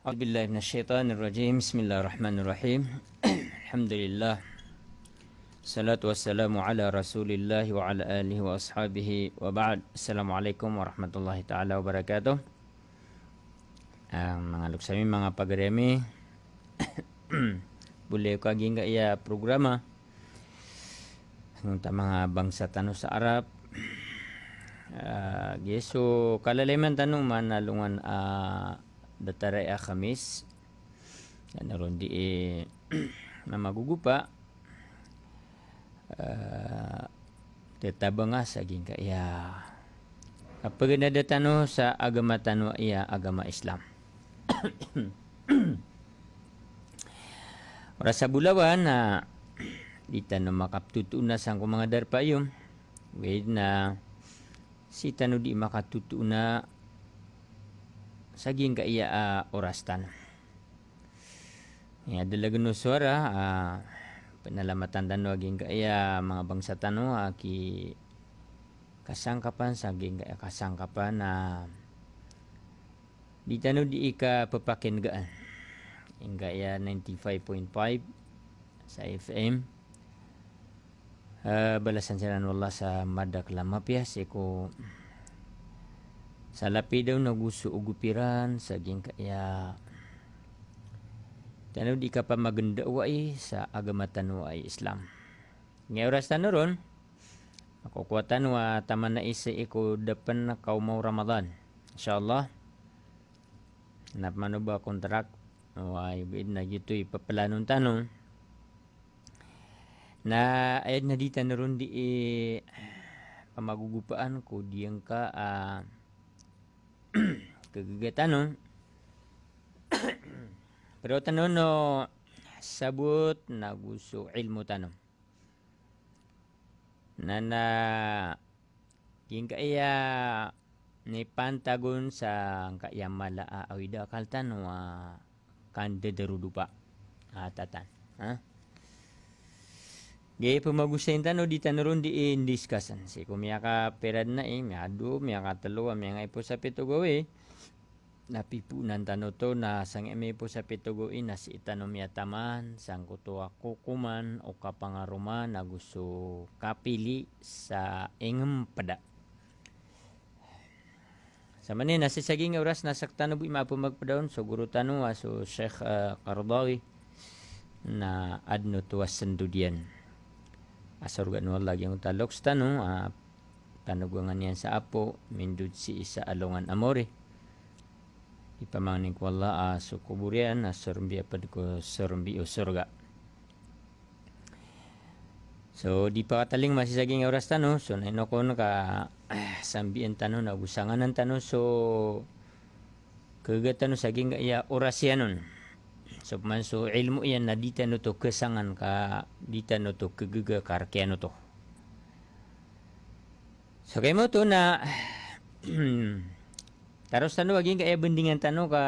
أعوذ بالله من الشيطان الرجيم بسم الله الرحمن الرحيم الحمد لله الصلاة والسلام على رسول الله وعلى آله وأصحابه وبعد السلام عليكم ورحمة الله تعالى وبركاته ang mga luksami mga pagremi bule ko aging iya programa ng mga bangsa tanong sa Arab uh, so kalaliman tanong man nalungan uh, dataray akamis naroon di eh, na magugupa uh, ah, tetabanga sa gingka iya kapag nadatano sa agama tanwa iya agama Islam Ora sa bulawan na dita no makaptutunas ang kung mga darpayom wed na si tanu di makatutuna sa gin ka iya uh, ah, orastan. Nga ya, dala gano suara, uh, ah, panalamatan dano gin ka iya mga bangsa tano, aki ah, kasangkapan sa ka kasangkapan na uh, di tano di ika papakin gaan. Inga iya 95.5 sa FM. Uh, balasan siya nang wala sa madak lamapias. Iko... Eh, Salapi daw na gusto ugupiran sa gingkaya. Tanaw di ka pa maganda uway sa eh, agamatan uway Islam. Ngayon oras na noon, makukuwatan wa tama na isa iku depan na kaumaw Ramadan. InsyaAllah, napmano ba kontrak? Uway, na gito ipapalanong tanong. Na na dita na di eh, pamagugupaan ko diyan ka uh, ah, kegigitanon pero tanon no sabut na gusto ilmu tanong na na king kaya ni pantagon sa kaya mala awida kaltan wa kande derudupa atatan ah, ha Gaya pemagusan tanah di tanurun di in discussion. Si ko miya ka ah, peran na eh, miya do, ka ah telo, miya nga ah ipo sa petogo eh. Na pipu nan tanah to na sang eme ipo sa petogo eh, na si itano miya taman, sang kuto ako kuman o kapangaruma na gusto kapili sa engem pada. Sa mani, nasa saging oras, nasak tanah bu ima pumagpadaon, so guru tanah, so Sheikh uh, eh, na adno tuwas Sendudian. asurgan wala yung taloksta no uh, tanugangan yan sa apo mindud si isa alongan amore ipamangning ko wala uh, ah, sukuburian asurumbi ah, apad ko surumbi o surga So, di pa kataling masisaging oras tano. So, naino ko ka ah, sambian tano, nagusangan ng tano. So, kagatano saging iya oras yan nun. So man so ilmu yang na dita no to kesangan ka dita no to kegege karke no to. So kay mo to na taros tanu bagin ka e tanu ka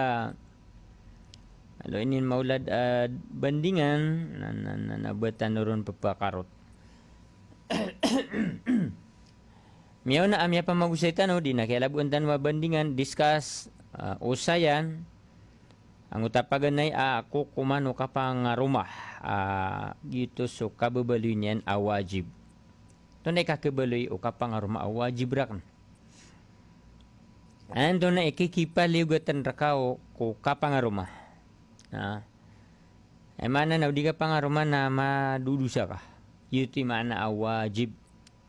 Alo ini maulad uh, eh, bandingan na na na na betan urun pepakarut. Miao na amia pamagusaitan o oh, di nak elabu labuan tanwa bandingan discuss uh, usayan Anggota pagenai ah, aku kuman uka pang ah, rumah. Ah, gitu suka bebelinian awajib. Tunai kake beli uka oh, pang rumah awajib rakan. An tunai ke kipa liu rakau oh, ku kapang rumah. Nah. Emana eh, nau diga pang rumah nama dudu saka. Yuti mana awajib.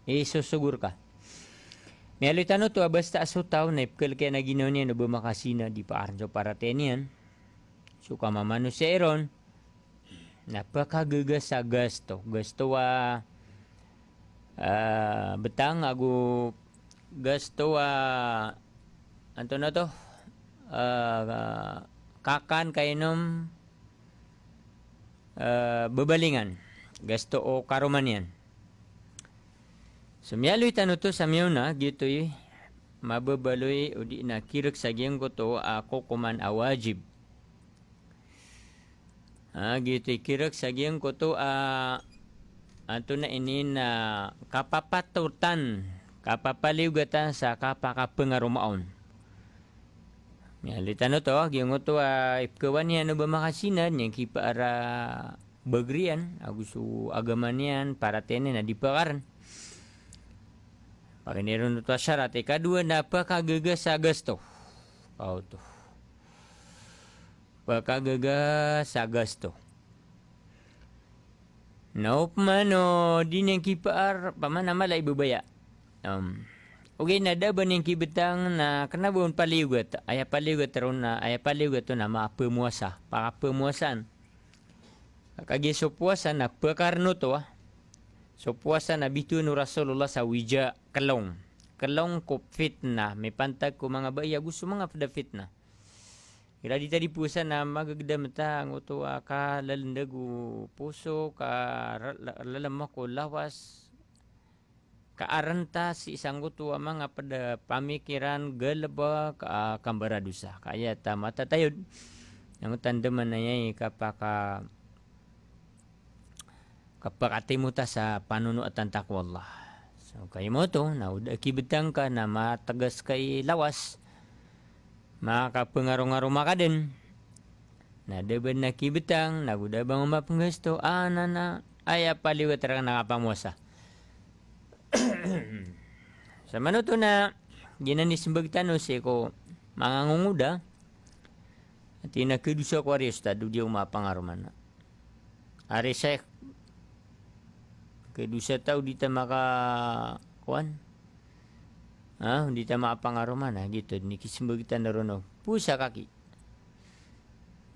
E eh, sosogur ka. Mialitano tu abas tak so tau naip kelke na ginaunian. Nabu makasina di arjo para tenian. Nah suka sama manusia iron. Napakah gegas agas tu. Gas uh, betang aku gas antona tu uh, kakan kainum uh, bebalingan. Gas tu o oh, karomanian. Sumialu itu tu samiuna gitu i. Mabebaloi udik nak kirik sagiang koto aku koman awajib. Ah gitu kira sagian ko ah, ah, tu ah antu na ini na kapapatutan kapapaliw gata sa kapakapeng arumaon. Yang ditanu to ah, gyo ngo tu ah ipkewan ni anu bemakasinan yang ki para bagrian agusu agamanian para tene na dipakaran. Pakinirun tu asyarat eka dua na apa kagegas agas tu. Oh tuh pagkagaga sa gasto. Nope man o, di niyang kipaar, paman naman ay lah bubaya. Um, okay, nadaban niyang kibitang na kanabon paligot, ayah paligot ron na, ayah paligot na maapamuasa, pakapamuasan. Kagi puasa? na pakarno to ah. Sopuasa na bito no Rasulullah sa wija kalong. Kelong. ko fitna, may pantag ko mga baya, gusto mga fitnah. Gila di tadi puasa nama gede metang utu aka ah, lelendegu puso ka lelemah ko lawas ka aranta si sanggo tu amang ah, apa pamikiran geleba ka kambara dusa kaya ta mata tayud yang tanda menanyai kapaka kapakati muta sa panunu atan takwa Allah so kay mo to na udaki betang ka na mategas kay lawas maka pengaruh-ngaruh makadin. Na de ben na kibitang, na guda bang umap ngesto, anana, ay apaliw at rang nakapamosa. Sa manuto na, ginanis mga tanos eko, eh, mga ngunguda, at inakidusa ko aris, tado di umapangaruh man. Aris ay, kidusa tau dita maka, kuan, Ah, di tama apa aroman ah gitu ni kisembe kita narono. Pusa kaki.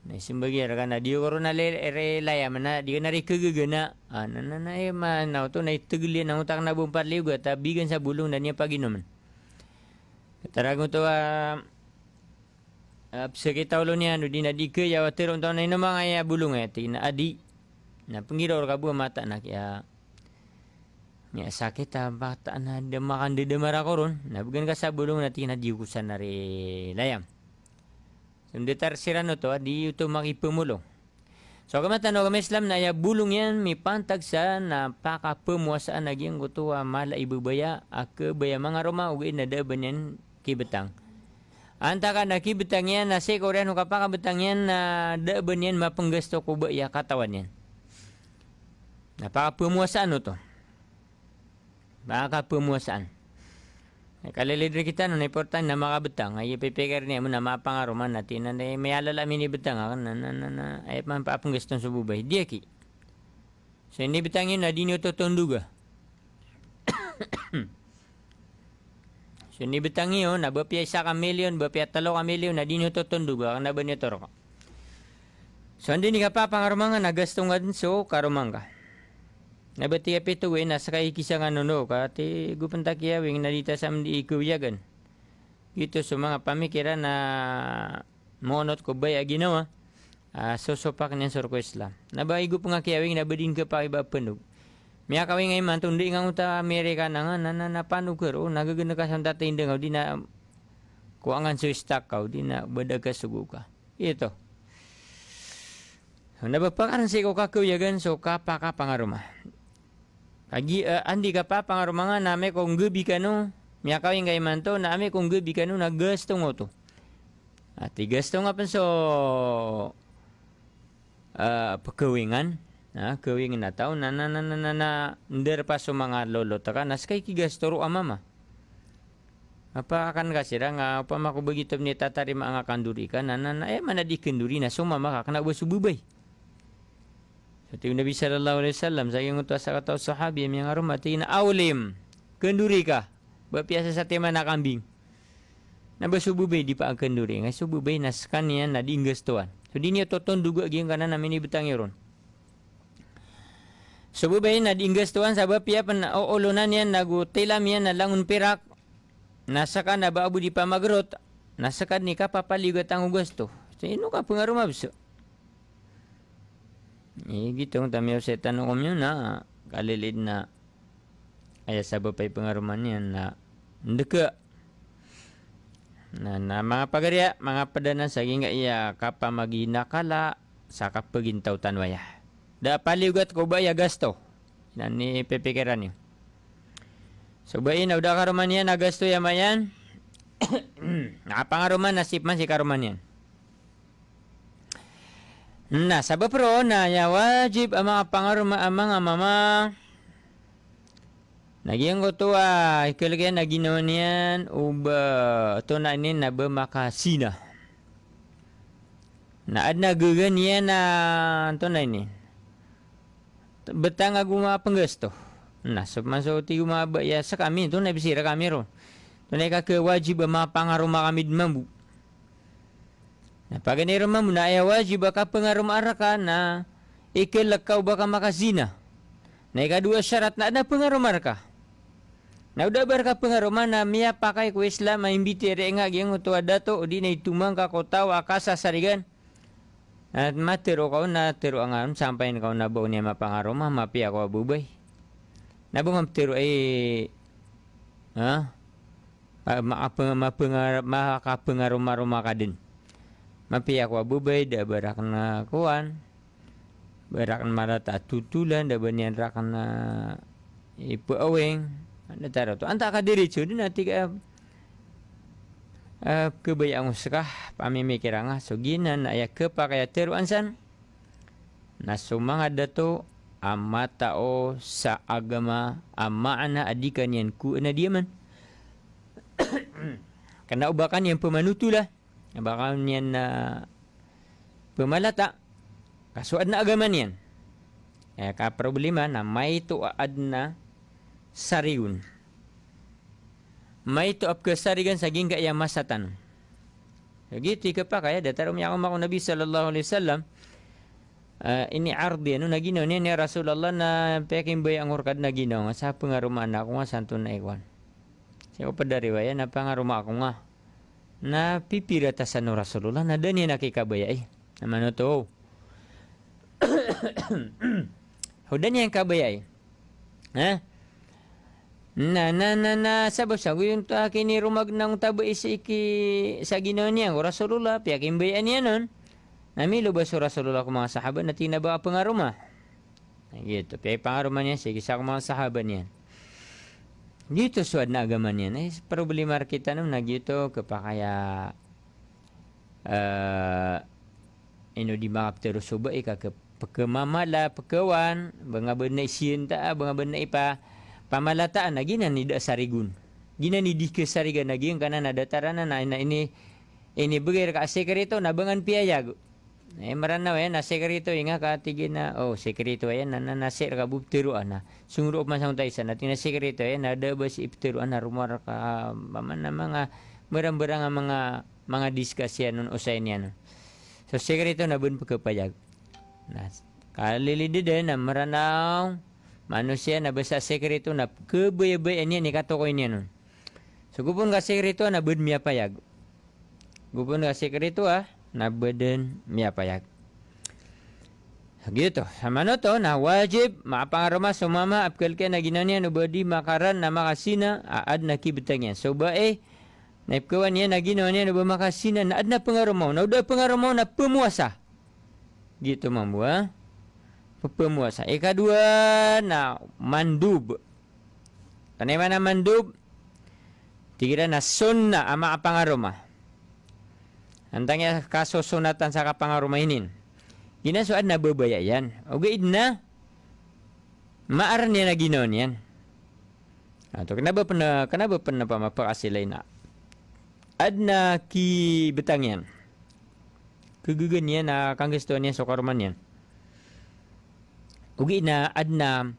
Ni sembe ge rakan dia korona le re laya ha, mana dia nari kegegena. Ah, na na na e eh, ma na tu nai tegli na utak na bumpar le gua ta bigen sa bulung dan ni pagi nomen. Terang tu a apsa kita ulun ni anu di nadi ke ya, jawa teron na nai nomang ayah bulung ya eh, tina adi. Na pengiro kabu mata nak ya. Ni ya, sakit apa tak nak ada makan dia marah korun. Nak bukan kasar bulu nanti nak diukusan dari layam. Sebelum dia tersiran itu, di itu mari pemulung. So, kami tahu kami Islam naya ya bulung yang mi pantak sa na paka pemuasaan lagi yang kutu wa ah, mala ibu baya aka baya mangaroma, roma ugi nada kibetang. Antara betang. Antaka na ki betang yan na korea nuka paka betang na da benyan ma penggas toko ya katawannya, yan. Na paka pemuasaan itu. Maka pumuasan. Eh, kalau leader kita nuna importan nama kah betang. Ayah PPKR ni mana mapang aruman nanti nanti mayalala lah mini betang. Kan ah, nana nana ayah pun apa pun gestan subuh bayi dia ki. So ini betang ini nadi nyoto tonduga. So ini betang ini oh, nana bapia satu million bapia telo satu million nadi nyoto tonduga. Kan nabi nyoto rok. So ini kapa pangaruman nagaestungan so karuman kah. Nabati api tu we eh, nasrai kisah ngano no ka ti gupenta kia wing narita sam di ikuyagan. Gitu so mga pamikiran na ah, monot ko bay aginawa. Ah. Uh, sosopak niyan sur ko Islam. Nabaigo po nga kia wing nabadin ka pa iba panog. Miya kawing ay eh, man tundi nga uta Amerika na nga ah, na na napanugar o nagagana ka sa tatay nga di na kuangan so stock ka di na badag ka sugo ka. Ito. Nabapakaran sa ikaw kakuyagan so kapakapangaruma. Agi uh, andi ka pa pangarumanga kan, na me ko ngubi kanu. Mi akawi ngai manto na me ko ngubi kanu na gas tong oto. Ati ha, gas tong apa so eh uh, pekewingan. Ha, kewingan na tau na na na na na na ndir pa so mga lolo taka na skay ki gas toro amama. Apa akan ka sira nga apa mako begitu ni tatari ma nga kanduri ka na na na eh mana di kenduri na so mama ka kana bubai. Seperti Nabi sallallahu alaihi wasallam saya mengutus asal kata sahabi yang hormati na awlim, kenduri kah berpiasa sate mana kambing na bersubu bayi di pak kenduri ngai subu be naskan ya eh, na diingges tuan so dinia toton dugu agi kana na mini betangirun subu be na diingges tuan sebab pia pen olonan yang nagu telam yang na langun perak nasakan na babu di pamagrot nasakan nikah papa liga tanggu tu. Sino eh, ka pengaruh mabsuk? Ini kita tak mahu setan nak komen nak. Kali lain nak. Ayah sabar pay pengaruman ni nak. Ndeka. Nah, nah, mga pagariya, mga padana sa ginga iya, kapa maghinakala sa kapagintaw tanwaya. Da paligot ko ba iya gasto? Nani pepikiran niyo. So ba iya, na karuman niya na gasto yamayan? Napangaruman, nasip man si karuman Nah, sabab pro, nah ya wajib amang apang aru amang amamang. Nagi yang kau ah, tua, ikut lagi nagi nonian uba tu na ni nak bermakasih dah. na ada nak gegen ni na ah, tu nak ni. Betang aguma mah penggas tu. Nah, semasa tu cuma ya sekami tu na bersih kami ro, Tu na kau wajib amang apang kami dimambu. Nah, pagi ni rumah muna ayah wajib baka pengarum araka na ike lekau baka maka zina. Nah, ika dua syarat nak ada pengaruh araka. Nah, udah baka pengaruh mana miya pakai ku Islam ma imbi tere nga geng utu adato di na itumang ka kota wa kasa sarigan. Nah, teru kau na teru angarum hmm, sampai kau na bau ma pengarum ma pia kau bubai. Nah, bu ma teru ai. Eh, ha? Ma apa ma pengarum ma ka pengaruh ma rumah kadin. Mapi aku abu bayi dah berakna kuan. Berakna marah tak tutulan dah bernian rakna ipu aweng. Anda taro tu. Anta akan diri cu. Dia nanti ke... Eh, uh, eh, kebayang usukah Pami mikirangah Sugina nak ya kepakaya teruansan Nasumang ada tu Amma ta'o sa agama ama ana adikan yang ku Ena dia man Kena ubahkan yang pemanutulah yang bakal niyan na tak kasuad na agaman niyan kaya eh, ka problema na may tuad na sariun may tuap ke sarigan sa gingga yang masatan Gitu ka pa kaya datar umi aku makong Nabi sallallahu alaihi wasallam uh, ini ardi ano na ginaw ni Rasulullah na peking bay ang urkad na ginaw nga sa pangaruma na ako nga santo na iwan. Siya ko pa dariwaya na na pipirata sa no Rasulullah na dani na kay kabay ay. Eh? Amano to. Hudani ang kabay ay. Eh? Ha? Eh? Na na na na sabo sa guyon ta kini rumag nang tabo isiki sa ginon niya ng Rasulullah pia kimbay ani anon. Nami lo ba sa Rasulullah ko mga sahabat na tinaba pangaruma. Gito, pia pangaruma niya sige sa mga sahabat niya. Gitu sa na agama niya, eh, problema kita nung nagyuto ka pa kaya uh, ino di mga pterosuba ika ka pagkamamala, lah, pagkawan, mga benay siyenta, mga ipa, pa, pamalataan na gina ni dasarigun. Gina ni di kesariga na gina na dataran na na ini ini bagay ka sekreto na bangan piyayago. Eh maranaw eh, eh, oh, eh, yan na sekreto inga ka ah, na oh sekreto yan na nanasir ka bubtiruan na sungro man sa untay sana tina sekreto yan na dabas iptiruan na ah, rumor ka maman na mga merang-berang ang ah, mga mga discuss nun usay niya nun. So sekreto na bun pagkapayag. Na kalilidi din na maranaw manusia na basa sekreto na kebaybayan yan ikatukoy niya nun. So gupon ka sekreto na bun miya payag. Gupon ka sekreto ah nak burden Mia payak Gitu sama tu Nah wajib Maapang rumah Semama Apkelkan lagi nani Anu berdi makaran Nama kasina ad naki betangnya Soba eh Naib kawan ni Nagi nani Anu bermakasina Nak adna pengarumah Nak udah pengarumah Nak pemuasa Gitu mambu ha ah. Pemuasa Eka eh, dua Nah Mandub Tanya eh, mana mandub Tiga nah ama apa apang rumah Antang ya kaso sunatan sa kapangarumainin, inin. Ginasuad na babaya yan. Oga idna. Maar niya na ginoon yan. Ato ha, kenapa pa na kenapa pa na pa nak? na. Adna ki betang yan. Kagugan niya na kangestuan niya sa karuman yan. Ugi na adna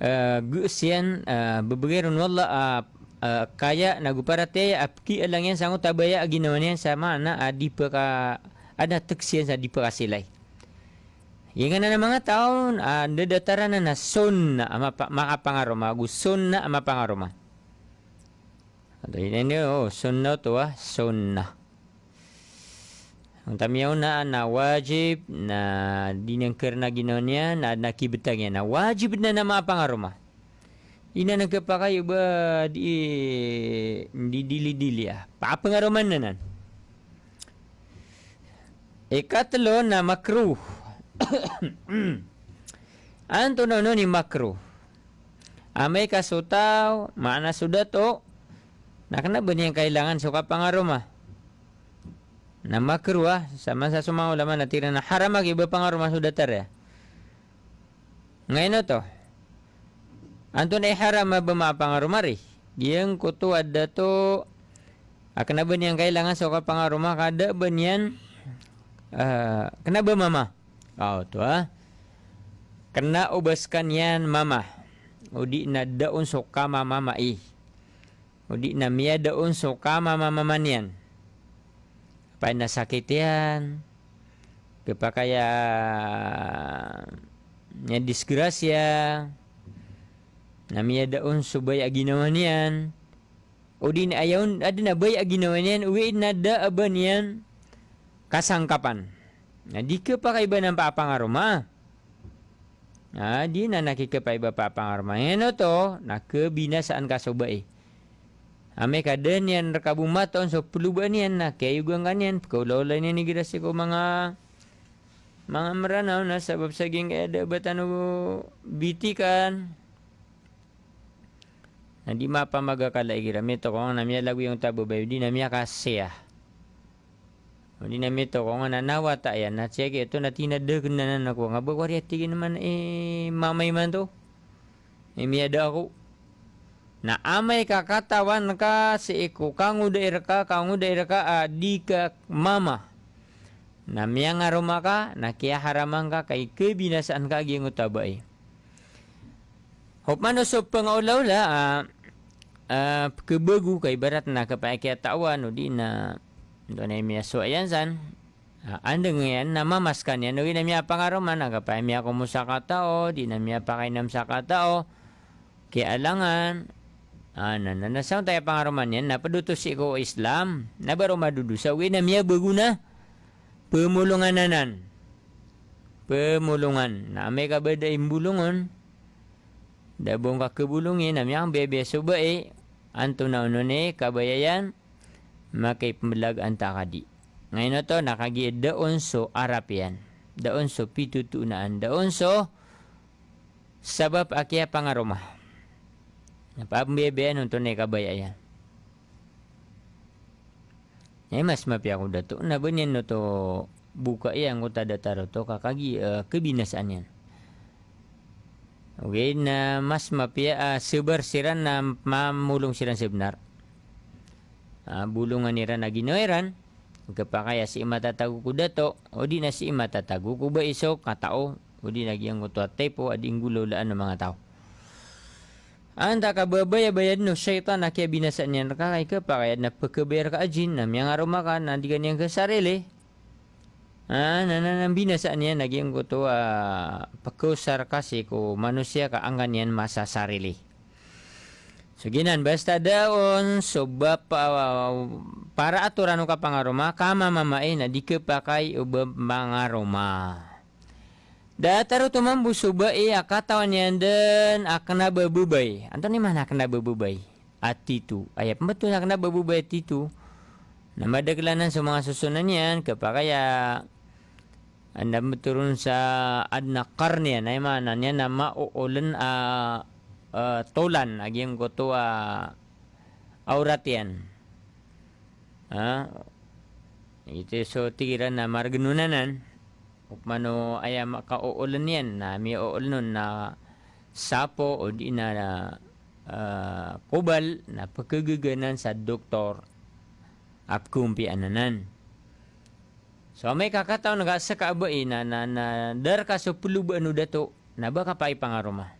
uh, eh, gusian uh, eh, bebegeron wala ah, Ah, kaya nagu parate apki alang yang sangu tabaya agi namanya sama na adi peka ada teksian sa di perasilai. Yang kena nama tahun ah, ada dataran oh, na sunna ama maka pangaroma gu sunna ama pangaroma. Ada ini ni oh sunna tua sunna. Ang tamiyaw na na wajib na dinang kerna ginawa na nakibitang na wajib na na mga pangaroma. Ina nak pakai ba di di dili dili ah. Pa ya? apa ngaro mana nan? Eka telo na makruh. Anto no ni makruh. Ame ka sutau, mana sudah to? Nak kena benih yang kehilangan suka pangaruh mah. Na makruh ah, sama sa sumau lama na tira haram agi ba pangaruh mah sudah ter ya. Ngayon to, Antun ihram ma bemapang rumari. Yang kutu ada tu akan ah, ben yang kailang so ka pang rumah kada ben yang ah, kena be mama. Oh tu ah. Kena ubaskan yang mama. Udi na daun suka mama mai. Udi na mia daun suka mama mama nian. Apa ah, yang sakitian? Kepakaya nya disgrace Nami ada subai subay aginawanian. Udin ayun ada na bay aginawanian. Uwin nada abanian. Kasangkapan. Na di ka pa kay ba ng papang Na di na nakikipay ba papang aroma? Ngayon o to, nakabinasaan ka kasubai. Ame kada niyan rekabumaton so pulubuan niyan na kayo gang ganyan. Kaulaulay niyan igrasi ko mga mga meranaw na sabab saging kaya da batano bitikan. Nanti mapa maga kalai kira. Mito kong na miya lagu yang tabu bayu Di na miya kasiya. Ah. Di na mito kong na nawa tak yan. Na siya kaya ito na tinadag na na nakuha. Nga bukwa riya tigin naman. Eh, mamay man to. Eh, miya da ako. Na amay kakatawan ka si iku. Kangu daira ka, kangu daira ka, di ka mama. Na miya nga rumah ka, na kaya haraman ka, kay kebinasaan ka, giyong utabay. Hope lah. Ah. Ah, kebegu ke ibarat nak kepada tawan. tawa nudi na tuan ini asuh yang san ah, anda ngayon na mamaskan yan nudi namia pangaroma na kepada namia kumusa kata o di nama pakai oh, nam sa kata o oh. kialangan ana ah, na na sa tayo pangaroma niyan na pedutus si Islam na baroma dudu sa wina namia beguna pemulungan nanan pemulungan na may kabeda imbulungan Dah bong ka kebulung ni nam yang bebe sube e eh. antu na unune kabayayan makai pembelag antar kadi. Ngai no to nakagi de onso arapian. Da onso pitutunaan. Da onso sebab akia pangaroma. Napa bebe antu ne kabayayan. Ngai mas mapi aku datuk na benyen no to buka yang eh, kota data to kakagi uh, eh, kebinasaan yan. Okay, na mas mapia, uh, ah, super siran na mamulong siran sibnar. Uh, ah, bulungan nira na ginoeran. Kapakaya ah, si imatatago ko dato, o di na si imatatago ko ba iso, katao, o di nagiyang uto at tepo, ading gulaulaan ng mga tao. Anta ka babayad no syaitan na kaya binasaan niya nakakay ka pakayad na pagkabayar ka ajin na miyang arumakan na di kanyang kasarili あなななびな saan ah, yan naging kuto uh, ah, pakusar kasi ko manusia ka ang ganyan masa sarili. So ginan basta daon so pa, uh, para aturan ka pangaroma kama mamae na di ka pakai uba mga Dataro tumambu suba e eh, akatawan yan den akna babubay. Anto ni mana akna babubay? At titu. Ayap betul akna babubay at titu. Na madaglanan sa mga susunan yan kapakaya. kaya Anda turun sa adna karnia na imana niya na mauulan a uh, uh, ah, tolan aging ko to uh, aurat yan. Ha? Ito so tira na margnunanan. Upmano ay ah, makauulan yan na may uulun na sapo o di na uh, kubal na pagkagaganan sa doktor at kumpiananan. Suami kakak tahu nak sekak ini, na na na dar kaso perlu bayi nuda tu na baka pai pangar rumah.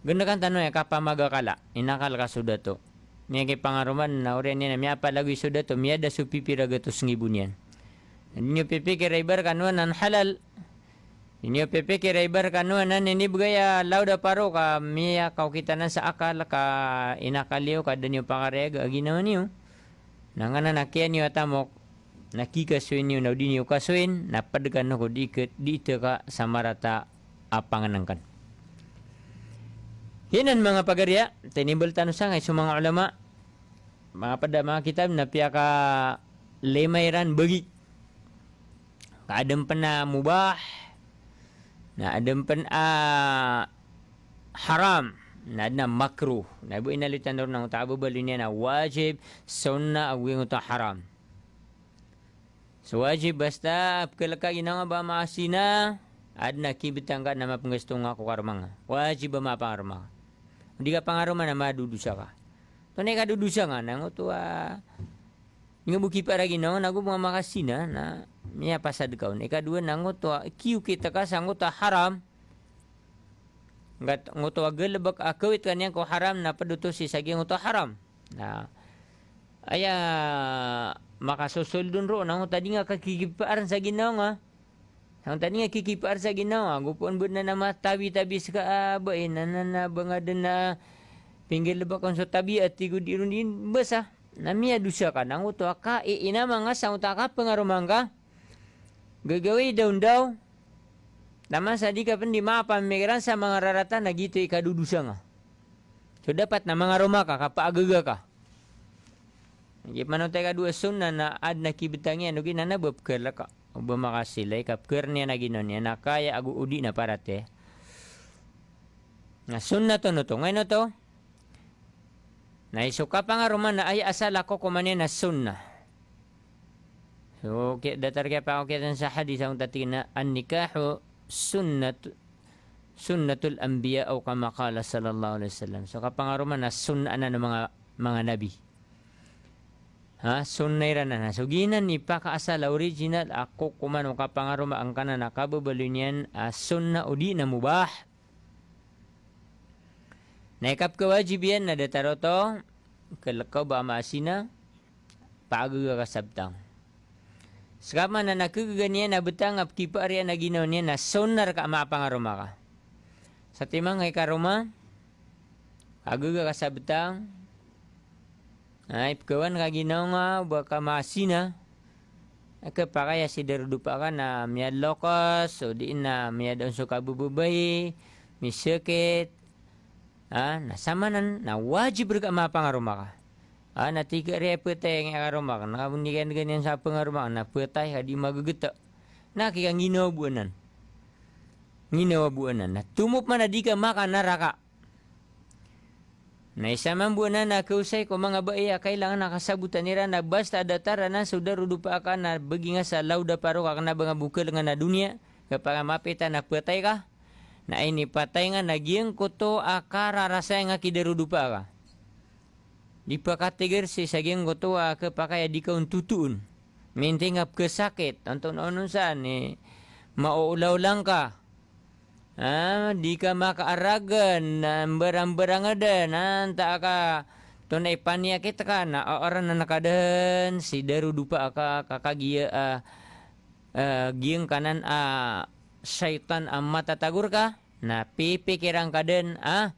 Gendakan tanu ya kapa maga kala ina kala kaso dah tu. Mie ke pangar na orang ni na apa lagi so dah tu mie ada supi piraga tu sengi bunian. Niu pepe ke raybar kanu na halal. Niu pepe ke raybar kanu na ni bagaya lau dah paru ka mie kau kita na seakal ka ina kaliu ka dan niu pangar ya niu. Oh. Nangana nakian niu atamok naki kasuin ni nau dini kasuin na padgan no di ke di teka samarata apangenangkan hinan mga pagarya tinimbol tanusang ay sumang ulama mga pada mga kitab na piyaka lemayran bagi kadem pena mubah na adem pen haram na na makruh na buin na litan na utabubal na wajib sunna awing uta haram So wajib basta pekelaka inang ba maasina adna kibitang kat nama pengestung aku karmanga. Wajib ba maparma. Diga pangaruma nama dudusa ka. Tone ka dudusa nga nang tu a. Ah. buki para ginong nagu ba maasina na nya pasad kaun. Eka dua nang tu ah, kiu kita ka sangu ah, haram. Ngat ngoto agelebek akewit kan yang ko haram na pedutus sisagi ngoto haram. Nah. Aya maka susul dun ro nang tadi ngak ka kiki par sa ginong ah. Nang tadi ngak kiki par sa ginong ah gupon bun na ma tabi tabi ska ah. ba eh, in na na banga den ah. pinggir lebak kon tabi ati ah, gu dirun din besa. Nami adu sa ka nang uto ka i eh, ina eh, manga sa uta ka pengaruh mangka. Gegawi daun daun. Nama sadi ka pendi ma apa mikiran sa mangararata na gitu ika dudusa nga. So dapat na mangaruh maka kapa agaga ka. Ye mano tega dua sunnah na ad na ki anu gi nana bepker la ka. Ba makasih lai eh, ka ker ni na ginon ni eh. na kaya agu udi na parate. Eh. Na sunnah to no to ngai no to. Na isu ka panga na ay asala lah, ko ko mane na sunna. Lah. So ke datar ke pa ke sa hadis ang tatina na an nikahu sunnat sunnatul anbiya au kama qala sallallahu alaihi wasallam. So ka panga roma na sunna na mga mga nabi ha sunnai ranana ha, so gina ni pak asal original aku kuman uka pangaruh ba angkana nakabe belunian ha, sunna udi na mubah Nekap kewajibian ada taroto kelekau ba masina pagu ka sabtang. Sekarang mana nak kegunian nak betang ngap kipa arian lagi nonya nak sonar ka ma apa ngaruma ka. Satimang ngai ka ruma agu ka sabtang Hai pekawan lagi nong ah, buka masina. Ah. Aka para ya sidar dupakan ah, na mia lokas so di na mia daun suka bubu bayi misaket. Ah na samanan na wajib berga ma pangaruma ka. Ah na tiga ria petai yang akan rumah. Na bunyi kan dengan yang siapa ngarumah. Na petai hadi ma gegeta. Na kira ngino buanan. Ngino buanan. Na tumup mana dika makan na rakak. Na isa man buwan na nakausay ko mga ba iya kailangan nakasabutan nila na basta datara na sudah rudupa ka na bagi nga sa lauda paro ka na mga bukal nga na dunia kapag mapita na patay ka na ini patay nga nagiyang kuto akara rasa nga kidarudupa ka. Di pakatigir si saging kuto a kapakaya di kaun tutun. Minting kesakit. Tonton onun saan ni eh, maulaw lang ka ha, di kamar ka aragan nan berang-berang ada nan tak ka tunai pania kita kan orang nan kaden si deru dupa ka kaka ah, ah, gie uh, uh, giang kanan uh, syaitan amat uh, tagur ka na pipi kirang kaden a uh,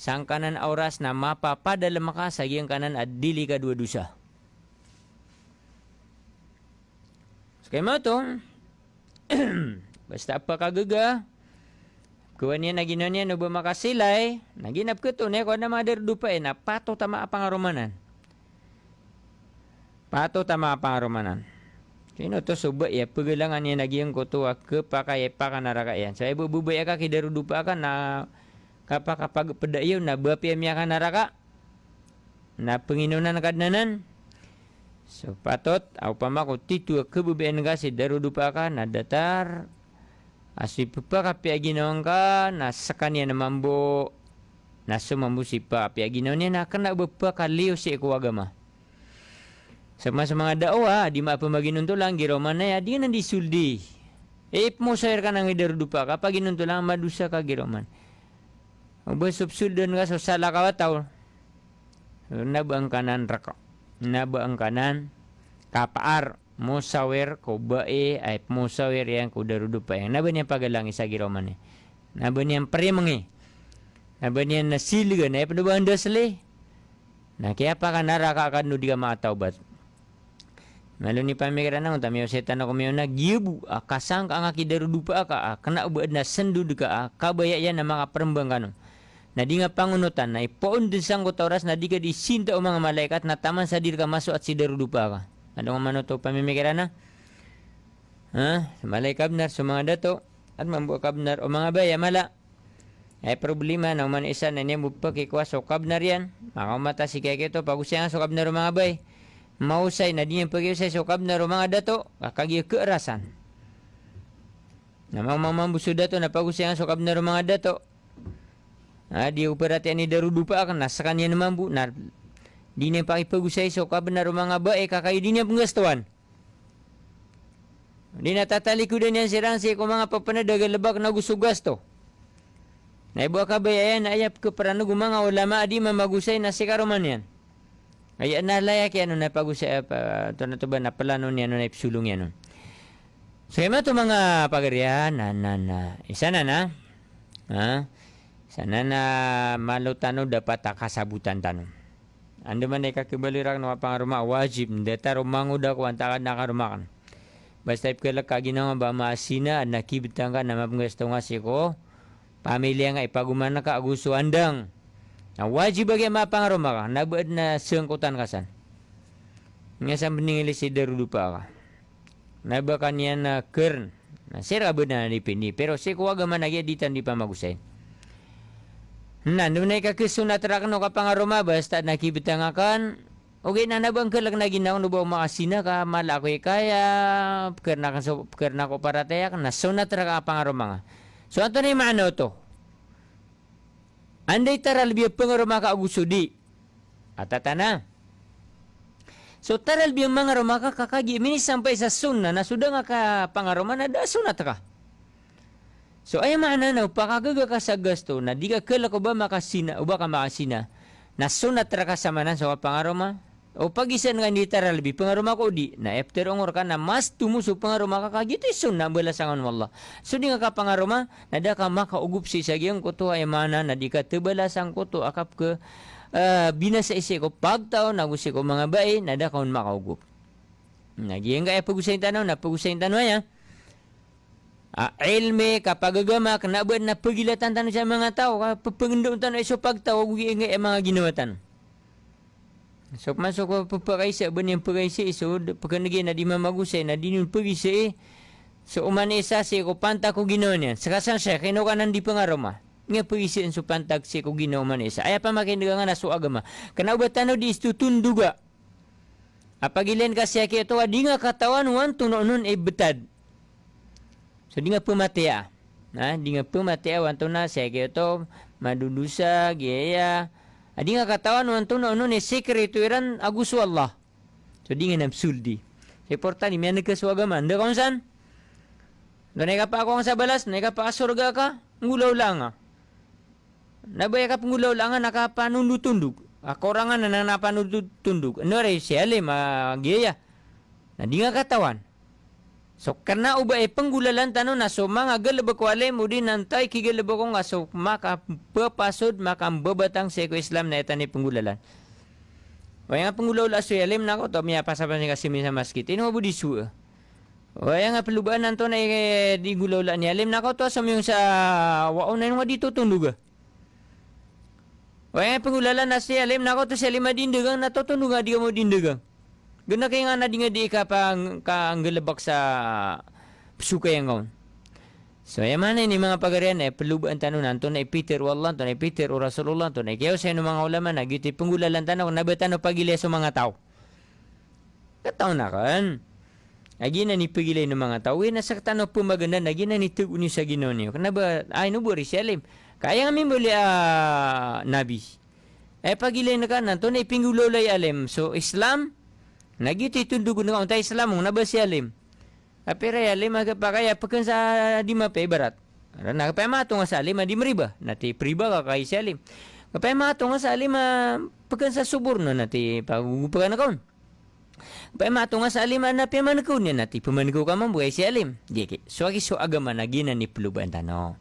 sang kanan auras na mapa pada lemaka sagi yang kanan adili ka dua dusa. dosa Sekemato, Basta apa kagaga? Kuwanian niya ginonian na bumakasilay, naginap ko ito niya kung na mga derdupay na pato tama apang arumanan. Pato tama apang arumanan. Sino to suba ya, pagalangan niya nagiyang kutuwa, kan ya, kapakaya pa ka naraka yan. Sa ibu bubay ka, kidarudupa ka na kapakapagpada yun, na bapiyam niya ka naraka, kan na penginunan ka nanan. So patot, au pamako titu kebubian ka si darudupa ka na datar Asi pepa kapi agi naon ka na sekan ya na mambo na su kapi agi naon ya kena bepa kali usik ku agama. Sama semangat dakwa oh, ah, di mak pembagi nuntut lang giro mana ya ah, di nan disuldi. Eh mau saya kan angi deru dupa ka pagi nuntut lang madusa ka giro man. Ubu subsul dan ka sosala kawa tau. Na bangkanan rekok. Na kanan kapar musawir ko bae ai eh, musawir yang ko darudu pa yang naben yang pagalang isa gi roman ni naben yang premengi naben yang nasil ga nai pedu banda sele na ke apa kan naraka kan nu diga ma taubat malu ni pamikiran nang tamio setan ko mio na gibu akasang ah, ka ngaki darudu pa ka ah. kena ubana sendu de ah. ka ka baya yang nama ka perembang kanu Na di nga pangunutan na ipoon din sang kutawras na di ka di sinta o mga malaikat na taman sa dirga maso at sidarudupa ka. Adong manuto pamimigiran na? Ha? Malay kabnar sa mga dato at mambuo kabnar o mga baya mala. Ay problema na man isa na niya mupag ikuha kabnar yan. Makamata si kaya kito pag usaya so kabnar o mga bay. Mausay na din yung pag-iusay so kabnar o mga dato kakagiyo kaarasan. Namang mamambuso dato na pag usaya so kabnar o mga dato. Ha? di uperati ni darudu pa kan nasakan yan mambu na Dine pari perusai soka benar rumah ngaba eh kakai dine pengas tuan. Dine tata liku dan yang serang si ko mangapa pernah dari lebak na gusugas tu. Nai buah kabai ayah na ayah ke peranu gumang awal lama adi mamagusai nasi karuman yan. Ayah na layak ke anu pagusai apa tuan tu ban apa lanu ni anu na ipsulung yanu. So ima tu mga pagaria ya. na na na. Isa eh, na na. Ha? Sana na malutano dapat takasabutan anda mana ay kembali rang nga pang rumah wajib. Data rumah nguda kung nak na karumakan. Basta ip kailag kaginang nga ba maasina at nakibitang ka na mapungwesto nga si ko. Pamilya nga ipaguman na ka agusto andang. Na wajib bagi ang mapang rumah ka. Nabuad na siyangkutan ka san. Nga sa meningili si Darudupa ka. Nabi yan na kern. Na sir abad na nanipin ni. Pero si kuwaga man ditan di pa magusay. Nah, dunia kaki sunat terak no kapang aroma bas tak nak kibit tengakan. Okey nan abang bang kelak lagi nang nubu makasina ka mal aku kaya kerana kerana ko para teh kan sunat terak kapang aroma. So anto ni mana to? Andai tara lebih pengaroma ka agusudi. Ata tana. So tara lebih mangaroma ka kakagi ini sampai sa sunna na sudah ngaka pangaroma na da sunat terak. So ay mana na pakagaga ka sa gasto na di ka kala ko ba makasina o ba ka makasina na sunat ra ka sa manan sa so, pangaroma o pagisan nga ni taralbi pangaroma ko di na after ongor ka na mas tumuso pangaroma ka kagito isun eh, na bala sa ngon wallah. So di nga ka pangaroma na da ka makaugup si sa giyang kuto ay mana na di ka tubala sang kuto akap ke uh, ah, binasa isi ko pagtaon nagusi ko mga bae na da kaon makaugup. Nagiyang kaya ay eh, pagusay tanaw na pagusay tanaw niya. Eh, Uh, ah, ilmu, kapag gagama kena buat nak pergi la tan tan saya mengatau apa pengendok tan esok pagi tahu aku ingat emang lagi nama tan masuk apa pepa raisa ben yang peraisa so pekan lagi nadi di mama aku saya na di ni perisa so umani esa saya ko pantak ku gino ni saya kena kanan di pengaroma. mah Nga perisa yang sopan taksi ku gino umani esa ayah pamakin dengan asuk agama kena buat tanu di istu tun duga apa gilain kasih akhir tu wadinga katawan wantunun ibtad eh, e So dengan pematia. Ah. Ha, dengan pematia ah, orang tu nak saya kira tu madudusa gaya. Adi ya. ha, nggak kata orang orang tu nak nuni sekretuiran agus Allah. So dengan nafsul di. mana ke suaga mana? Kau san? Nai kapa aku angsa balas? Nai kapa asurga ka? Ngulau langa. Ah. nak bayar kapa ngulau langa nak apa nundu tunduk? Aku orangan nak apa nundu tunduk? Nore sialim gaya. Ya. Nah, dengar katawan. So karena ubah penggulalan tanu naso mang agak lebih kuali mudi nantai kiga lebih kong aso maka pepasud maka bebatang seko Islam naitani penggulalan. Wayang penggulau laso nak atau to apa pasapan yang kasih misa masjid Ini mau budi suwe. Wayang perlu lupa nanto na eh, di gulau lan yalim nako to asam yung sa wau nain wadi tutung duga. Wayang penggulalan laso yalim nako to selima dindegang nato duga dia mau dindegang. Ganda kay nga na di nga di ka pang kaanggalabak sa uh, sukay ang gaon. So, yaman ini eh, mga pagarian eh, paluban tanong na, na Peter, wallan, to na Peter, o Rasulullah, to na kayo sa inyo mga ulaman, nagiti panggulalan tanong, nabatan o pagile sa mga tao. Kataon na kan. Agina ni pagilay ng mga tao, eh, nasa tanong po maganda, nagina ni tugo niyo sa ginaw niyo. Kanaba, ah, ay, buri Risalim. Kaya nga muli, uh, nabi. Eh, pagilay na ka, nanto na ipinggulolay alim. So, Islam, Nagi itu tundu guna orang tai Islam nak bersi alim. Apa rai alim ke pakai apa kan di ma barat. Rana ke pema tu alim di meriba. Nanti priba ka kai si alim. Ke pema tu ngasa alim ah, pekan sa subur no nanti pagu pekan kaun. Pema tu ngasa alim ah, ana pe man kaun ya nanti peman ku ka mambu si alim. Dia so agi so agama nagi na ni perlu bantan no.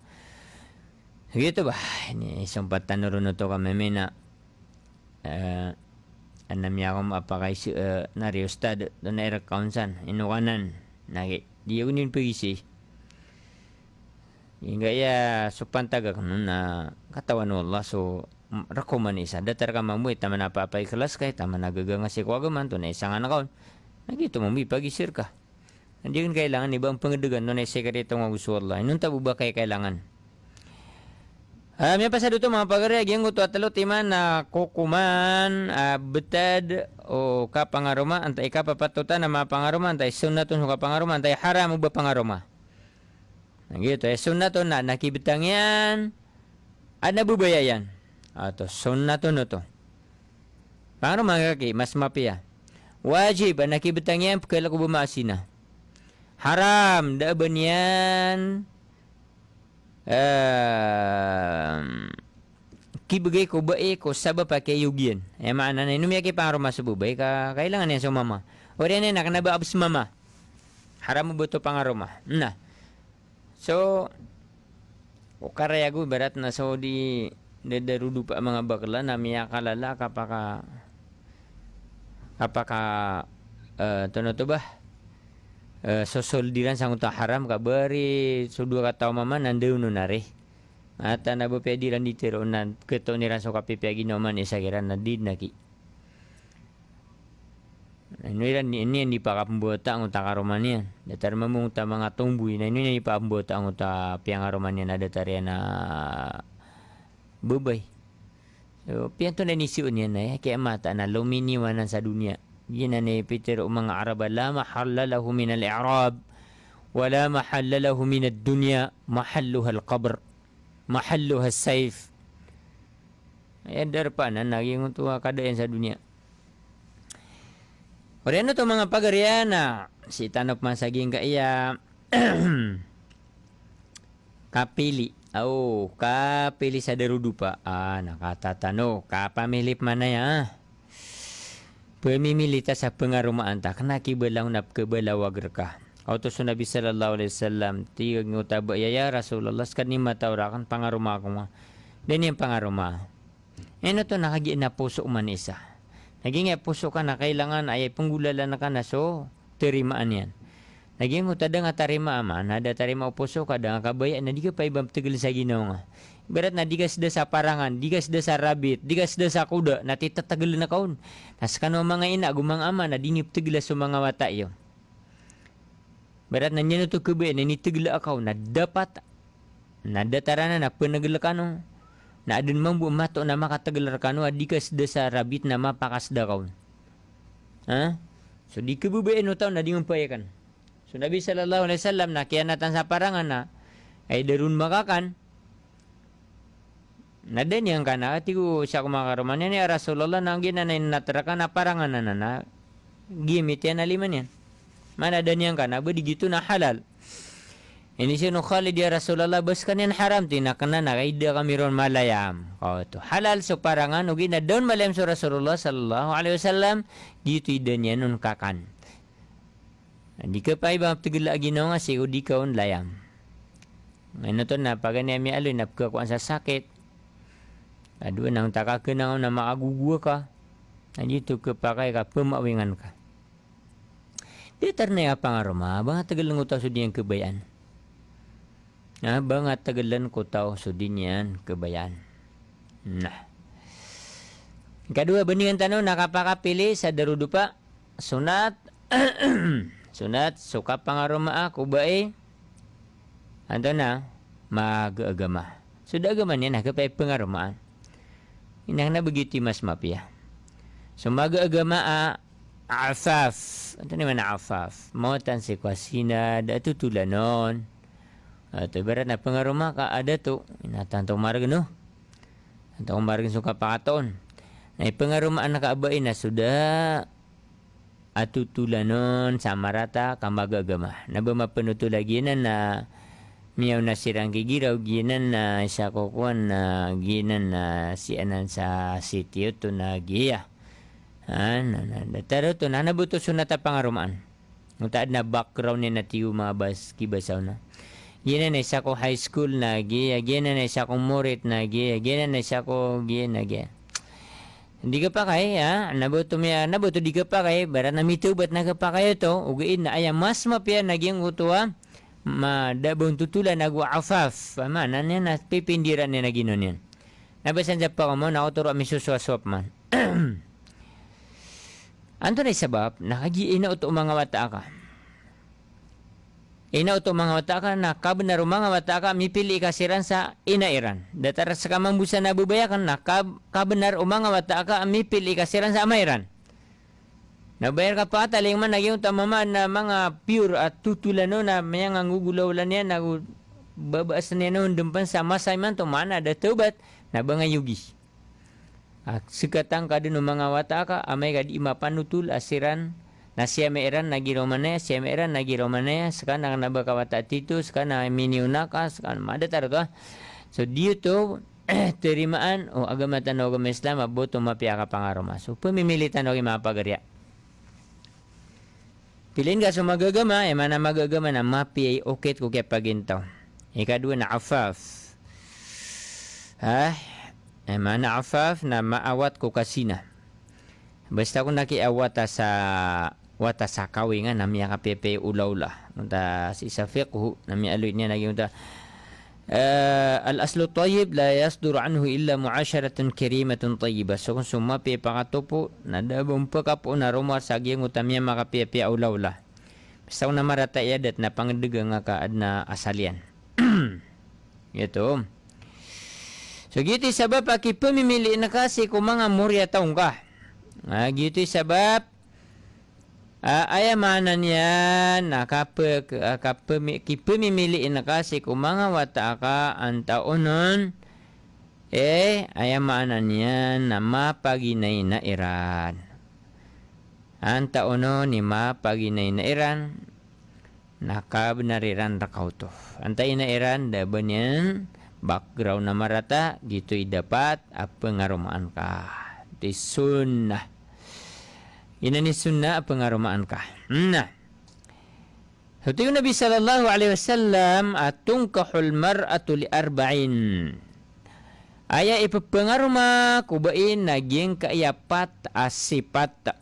Gitu bah ini sempatan nuruno to ka memena. annamyakum apakaisu uh, eh, nari ustad donaira kaunsan inukanan nagi diunin pagisi Hingga ya supan taga kamu na katawan Allah so rakuman isa datar ka mamuy taman apa apa ikhlas kay taman nagaganga si kuagaman to na isang anak kaun nagito mo pagisir ka hindi kailangan iba ang pangadugan no na sekreto nga gusto Allah inunta ba kay kailangan Uh, ah, may pasado ito mga pagkariyag, yung ito at talo tima na kukuman, uh, betad o oh, kapangaroma, antay kapapatuta na mga pangaroma, antay sunatun o kapangaroma, antay haram o ba pangaroma. Ang gito, eh, sunatun na nakibitang yan, at ah, nabubaya yan. Ato, sunatun ito. Pangaroma nga kaki, mas mapia Wajib, nakibitang yan, pagkailan ko bumaasina. Haram, daban benian kibigay ko ba eh ko sa ba kay yugyan eh maana na inumiya kay pang aroma sa bubay ka kailangan yang sa ah, mama o rin na kanaba abos mama haram mo buto pang aroma na so o oh, karaya ko berat na so di nadarudu pa mga bakla na miya kalala lah, kapaka kapaka uh, eh, tono to ba uh, eh, sosol diran sang utah haram ka beri dua kata mama nan de unu ah, nari ata na bepe diran di tero nan keto ni ran sokapi pagi no man isa kira na din naki ini ran lah, ini yang dipakai pembuatan anggota karomania. Datar memang utama ngatung Nah ini yang dipakai pembuatan anggota piang karomania. Ada tariana ah, bebay. So, piang tu lah nenisi unian naya. Kayak mata na lumini mana sa dunia. ni Peter ينني بيتر ومن عرب لا محل له من الإعراب min ad-dunya mahalluha al-qabr mahalluha as السيف Eder pa na naging tuwa kadayan sa o Oriano to mga pagariana, si tanok masaging iya kapili. Oh, kapili sa derudupa. Ah, nakatatano. Kapamilip man na yan. Ah. Pemimilitas sa pengaruh ma'anta kena kibelang nap kebelawa gerkah. Auto sunah Nabi sallallahu alaihi wasallam tiga nguta ya, ya Rasulullah sekat ni mata orang kan pengaruh aku mah. Dan yang pengaruh mah. Eno tu nak na puso uman isa. Lagi nga puso ka na kailangan ayah penggulalan nak ka na so terimaan yan. Lagi nga tada nga tarima ama ada tarima puso ka da nga kabaya na di ka pa ibang tegel Berat na digas da sa parangan, digas da sa rabbit, digas da sa kuda, natitatagal na kaon. Nas kano mga ina, gumang ama, na dinip tigla sa mga mata iyo. Berat na niya to kubi, na nitigla akaw, na dapat, na datara na, na ka no. Na adun mang mato na makatagal ka no, digas da sa rabbit na mapakas da kaon. Ha? So di kububain no tao na di mampayakan. So Nabi sallallahu alaihi wasallam na kaya natan sa parangan na ay darun makakan nadeni ang kana tigu siya kumakaroman yan ni Rasulullah na gina natarakan apa na parang ananana gimit yan aliman yan mana dani ang kana ba digito na halal ini si no khalid ya Rasulullah bas yang haram tina kena na kaida kami ron malayam Kau oh, tu halal so parangan ugi na don malayam so Rasulullah sallallahu alaihi wasallam gitu dani yan nun kakan di ka pa ibang tigil lagi na nga siya di ka layam ngayon ito na pagani amin alo napkakuan sa sakit Aduh nang tak kaka nang nama agu gua ka. Nanti tu ke pakai ka pemakwingan ka. Dia ternai apa ngaroma, rumah. Abang tegelen kau sudi yang kebayan. Abang tegelen kau tahu sudi yang kebayan. Nah. Kedua bendingan tano nak apa ka pilih sadar udupa sunat sunat suka pangaroma aku ah, bae eh. antana mag agama sudah agama ni nak ke pangaroma ah? Inang na begitu mas mapia. Ya. Semoga agama asas. Itu ni mana asas. Mau tan sekuasina ada tu tulah non. Atau ah, berat nak pengaruh maka ada tu. Nah tan tu mar genuh. tu mar genuh suka paton. Nah pengaruh mak anak abah ina sudah. Atu tulah sama rata kambaga agama. Nah bermak penutu lagi nana. Na, niyaw na sirang gigiraw ginan na isa ko na ginan na si anan sa sitio to na giya an taro to na nabuto sunata pangarumaan utaad na background ni natiyo mga bas kibasaw na ginan na isa ko high school na giya ginan na isa kong murit na giya ginan na isa ko giyan na giya hindi ka pa kay, ha? Nabuto miya, nabuto di ka pa kay, bara namito ba't nagapakayo to, ugiin na ayam mas mapiyan, naging utuwa, ma dabuntutulan ag afaf man anen na pipindiran ni naginon yan nabasan sa pa mo na uturo mi suswasop man anto na sabab nakagiina uto mga mata ka ina uto mga mata ka na kabnaro mga mata ka mipili ka siran sa inairan datara sa kamambusan na bubayakan na kab kabnar mga mata ka mipili ka siran sa amairan bayar ka pa ta lengman lagi unta mama na mga pure at ah, tutulano na mayang ang gugulaw lang yan na babaas na yan dumpan sa masay to mana da tubat na banga yugi. At ah, sikatang ka din mga wata ka amay ka di mapanutul asiran na siya meiran nagi romanaya siya meiran nagi romanaya sekarang nang naba ka wata titu sekarang miniunaka sekarang madatar ka. Ah? So dito to terimaan o oh, agama tanong agama Islam abo to mapiaka pangaroma. So pumimilitan o mga pagariya. Pilihan kasih magagama, yang mana magagama na mapi ay okit ko kaya pagintaw. Ika dua na afaf. Ha? Yang mana afaf na maawat ko kasina. aku nak naki awat sa wata sa kawingan na miya ka pepe ulaw si Safiq ko, na miya aloy niya naging Eh, al-aslu tayyib la yasdur anhu illa mu'asharatun karimatun tayyiba. So kung sumapi pakatupo, nadabong pakapo na rumar sa agiyang utamya makapiapi aulawla. Basta na marata yadat na pangdaga nga kaad asalian. Ito. So giti sabab aki pamimili na kasi kung mga murya taong ka. Ah, giti sabab Uh, ayah maknanya nak apa ke ah, apa memilih nak kasih kumanga wataka anta onon eh ayah mana maknanya nama pagi nai na Iran anta onon ni ma pagi nai na Iran nak benar Iran rakau tu anta ina Iran dah banyak background nama rata gitu dapat apa ngaruman ka di sunnah ini ni sunnah pengaruh makankah. Nah. Hati Nabi sallallahu alaihi wasallam atungkahul mar'atu li arba'in. Aya ipe pengaruh ma ku bein naging ka iya pat asipat.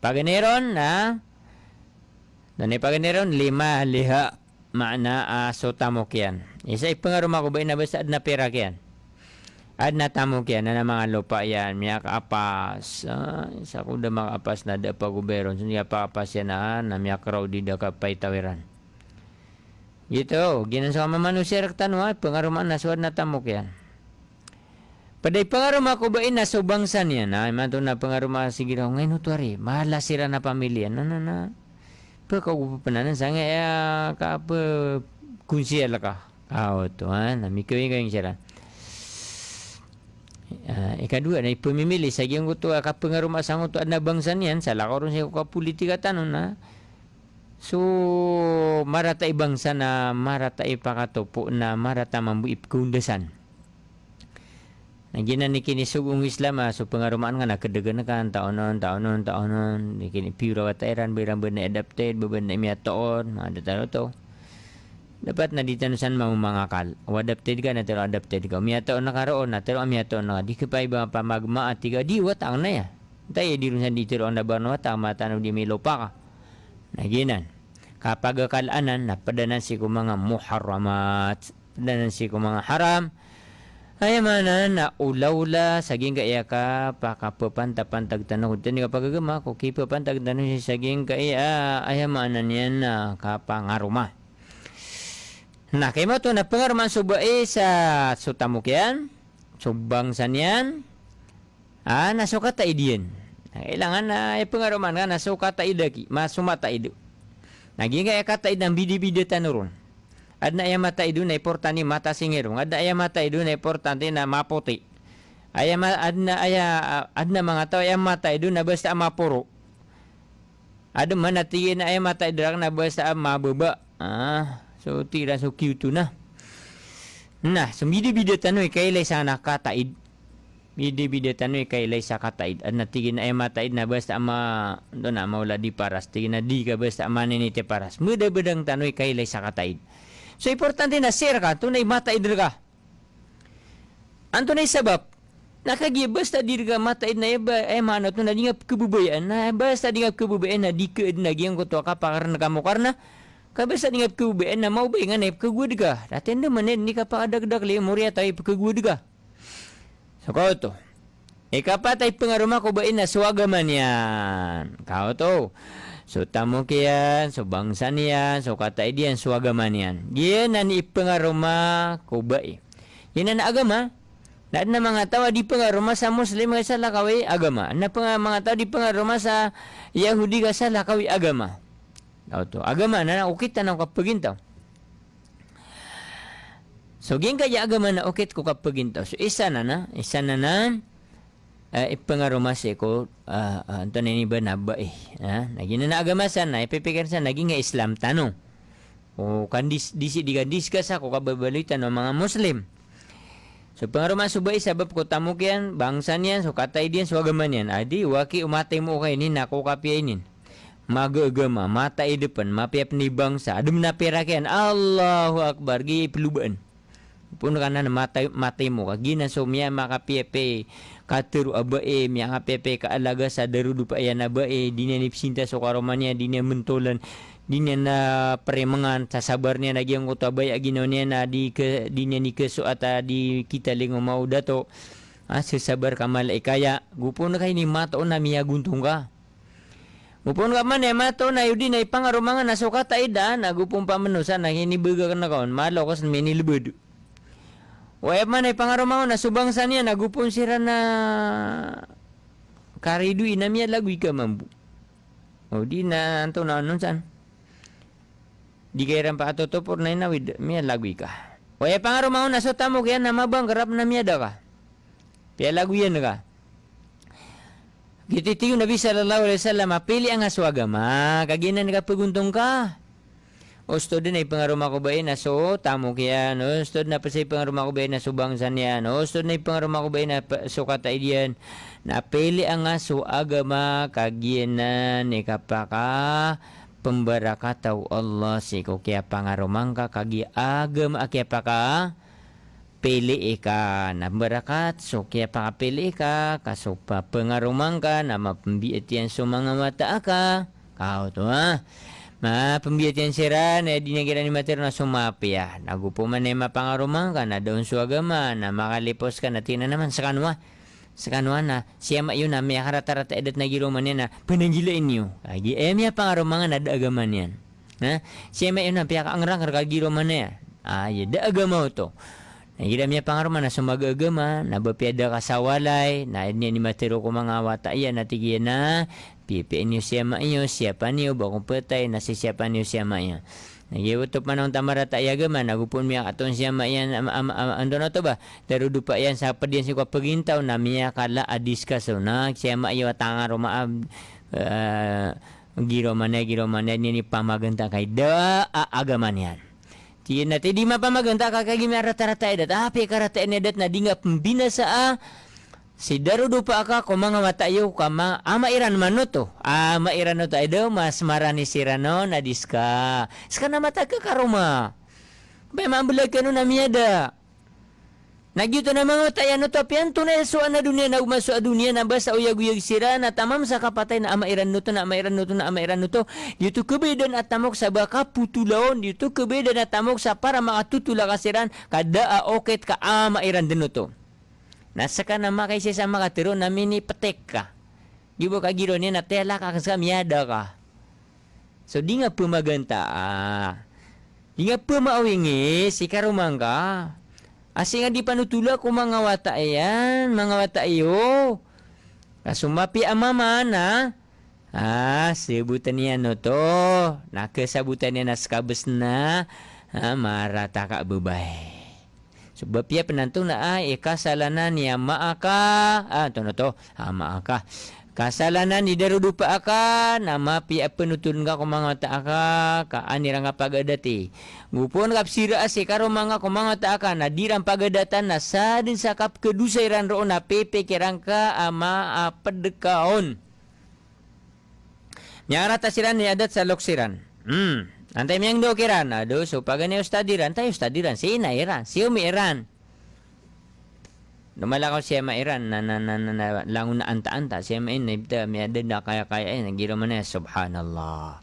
Pagineron na. Ha? Dan ipagineron lima liha makna asota ah, mukian. Isa ipe pengaruh ma ku bein na besad na At natamo kaya na mga lupa yan, miya kaapas. Ah, sa kuda makaapas na da paguberon. So, niya pakapas yan na, na miya karaw di da kapay tawiran. Gito, ginansa ka manusirak tanwa, pangaruman naswad na tamok yan. Paday pangaruma ko ba ina subangsan yan, ha? Imanto na pangaruma sige raw, ngayon tuwari, mahala sira na pamilya. Na, na, na. Pagkagupo pa na, sanga, ah, eh, ya, ka, pa, kunsiya ka. Ah, oto, ha? Namikaw yung kayong Ika ha, dua dari pemilih saja yang kutu akan pengaruh masa kamu tu anda bangsa ni an salah orang saya kau politik kata nuna. Ha. So marata ibangsa na marata ipakatopo na marata mambu ipkundesan. Nagina ni kini sugung Islam ah, so pengaruman ngana kedegene kan taonon taonon taonon ni kini piura wataeran beram bena adapted beben miatoon ada taro to dapat na dito saan mga mga kal. O adapted ka na tayo adapted ka. Umiyato na karoon na tayo umiyato na ka. Di ka pa iba pa magma at tiga. Di watang na ya. Tayo di rin saan dito rin na na watang matanong di may lupa ka. Naginan. Kapag kalanan na padanan si kong mga muharamat. Padanan si kong mga haram. Ay mana na ulaula saging ka iya ka pakapapan tapan tagtano kutin ka pagagama ko kipapan tagtano si saging ka iya ay mana niyan na kapangaruma. Nah, kemo tu na pengar man suba isa sutamu kian subang sanian. Ah, nasuk so kata idien. Ilang ana e pengar man kan, ah, eh, kan na so kata idaki, masumata idu. Nagi kan, nga e kata idan bidi-bidi tanurun. Adna ya mata idu na importante mata singerung. Adna ya mata idu na importante na mapoti. Aya ma adna aya adna mga mata idu na besa mapuro. Ada mana na tigin na ay mata idu na besa mabuba. Ah. So, tira sa Q2 na. Na, so midibidatan no eh, ikailay sana kataid. Midibidatan no eh, ikailay sa kataid. At natigin na ay mataid na basta ama, doon na, maula di paras. Tigin na di ka basta ama ninite paras. Mudabadang tanoy ikailay eh, sa kataid. So, importante na sir ka, tunay mataid ka. Ang tunay sabab, nakagi basta di ka mataid na iba ay manot na di nga kebubayan na basta di nga kebubayan na di ka na giyang kutuwa ka pakarna kamukarna. karna Kau besar tinggal pergi ubat Nak mau ubat dengan Pergi gua juga Datang dia mana Ni kapal ada kedak Lihat muria Tapi pergi gua juga So kau tu Eh kapal tak pengaruh rumah Kau nak suaga manian Kau tu So tamu kian So bangsa nian So kata dia suaga manian Dia nak pengaruh rumah Kau buat Dia nak agama Nak nama mengatau Di pengaruh rumah Sa muslim Kau salah kau agama Nak mengatau Di pengaruh rumah Sa Yahudi Kau salah kau Agama Auto. Agama na naukit na ng kapagintaw. So, ging kaya agama na ukit ko kapagintaw. So, isa na na, isa na na, uh, ipangarumase ko, uh, uh, ito na iba na ba eh. Uh, naging na agamasan na, ipipikir sa naging nga Islam tanong. O kan dis, dis, di kan discuss ako kababalitan ng mga Muslim. So, pangaruma subay sabab ko tamok yan, bangsan so katay din, so agaman yan. Adi, waki umatay mo kayo nin, ako kapiyainin. Maga gema mata i depan ma pia peni bangsa adem na pia rakyat Allahu akbar gi peluban pun kana mata mata mo ka gina so mia maka pia pe katur aba e mia ka pia pe ka alaga sa deru dupa ya na ba e dinia ni pisinta so karomania dinia mentolan dinia na premangan sa sabarnya na giang kota baya ginonia na di ke dinia ni keso ata di kita lengo mau dato Ah, sabar kamal ikaya. gupun na kay mata ona na miya guntung ka. Upun ka man ema eh, to na yudi na ipang na soka ida eh, na gupun pa menusa eh, na ini bega kena kawan ma lokos na mini lebedu. Wa ema na ipang na subang sania na gupun sirana karidu inamia lagu ika mambu. Oh di na anto na anon san. Di kairan pa atoto por na ina wida mia lagu ika. Wa ipang na sota kaya na mabang kerap na mia daka. Pia lagu yan daka. Gititiyo Nabi sallallahu alaihi wasallam apili ang aswagama kaginan nagapaguntong ka. O stod na ipangaruma ko ba na so tamo kaya no stod na pasay pangaruma ko ba na subang san yan no stod na ipangaruma ko ba na so kata idiyan na pili ang aso agama kaginan ni kapaka pembarakatau Allah si ko kaya pangarumang ka kagi agama kaya paka pili ika na barakat so kaya pakapili ka kaso pa pengarumang ka na mapambiatian so mga mata ka kao to ha ma mapambiatian sira na eh, di na ni mater na sumapya nagupuman na eh, mapangarumang ka na daon su agama na makalipos ka na tina naman sa kanwa sa kanwa na siya ma yun na may karata-rata edat na giruman yan na pananggilain niyo agi eh may pangarumangan na daagaman yan ha siya ma yun na piyaka ang rangar kagiruman na yan ay da agama to Nagidamya pangaruma na sumagagama, nabapiada ka sa walay, na niya ni matiro ko mga wata iya, natigyan na, pipiin niyo siya mainyo, siya pa niyo, bakong patay, nasisiyapan niyo siya mainyo. Nagiwutop man ang tamara ta iya gama, nagupon miya katon siya mainyan, ando na to ba? Darudu pa iyan sa padiyan si kwapagintaw, na miya kala adiska so na, siya mainyo, tanga rumaab, uh, ah, giro manay, giro manay, nini pamaganta kay da agaman yan. Tiyan natin, di mapamaganda kakagimi ang rata-rata edad. Ah, pekarata edad na di nga pambina sa a. Ah? Si Darudu pa ka, kung mga matayo ka, ma, ah, mairan man no to. Ah, mairan mas marani si Rano, na mata ka karuma. Ba, mambulag ka no na Nagyuto na mga tayan no topyan tunay so na dunya na umaso dunya na basa uyag-uyag sira na tamam sa kapatay na amairan nuto na amairan nuto na amairan nuto dito kebedan at tamok sa baka putulaon dito kebedan at tamok sa para makatutula kasiran kada oket ka amairan din nuto. Nasa ka na makaisa sa makatiro na minipatek ka. Gibo ka giro niya na tela ka sa miyada ka. So di nga pumaganta ah. Di nga pumaawingi si karumang ka. Asing nga di panutula ko mga wata ayan, mga wata ayo. Kasumapi ang mama na. Ah, sebutan niya no to. Nakasabutan niya na skabes na. Ah, marata ka bubay. so, pia penantung na ah, ikasalanan niya maaka. Ha, ha, ah, to no to. Ah, maaka. Ah, maaka. Kasalanan ni dari dupa aka nama pi apa nutun ga komang ta aka ka ani rangga pagadati. Gupun gap sira ase ka romanga komang ta aka na diram pagadatan na sadin sakap kedusairan ro na pepe kerangka ama pedekaon. Nyara tasiran ni adat salok siran. Hmm. Antai miang do kiran. Aduh, supaga ni ustadiran. Tai ustadiran. Sina iran. Siumi iran. Siumi iran. Nomala ko siya mairan na na na na, na na anta anta siya main na ibda may adeda kaya kaya eh nagiro man eh subhanallah.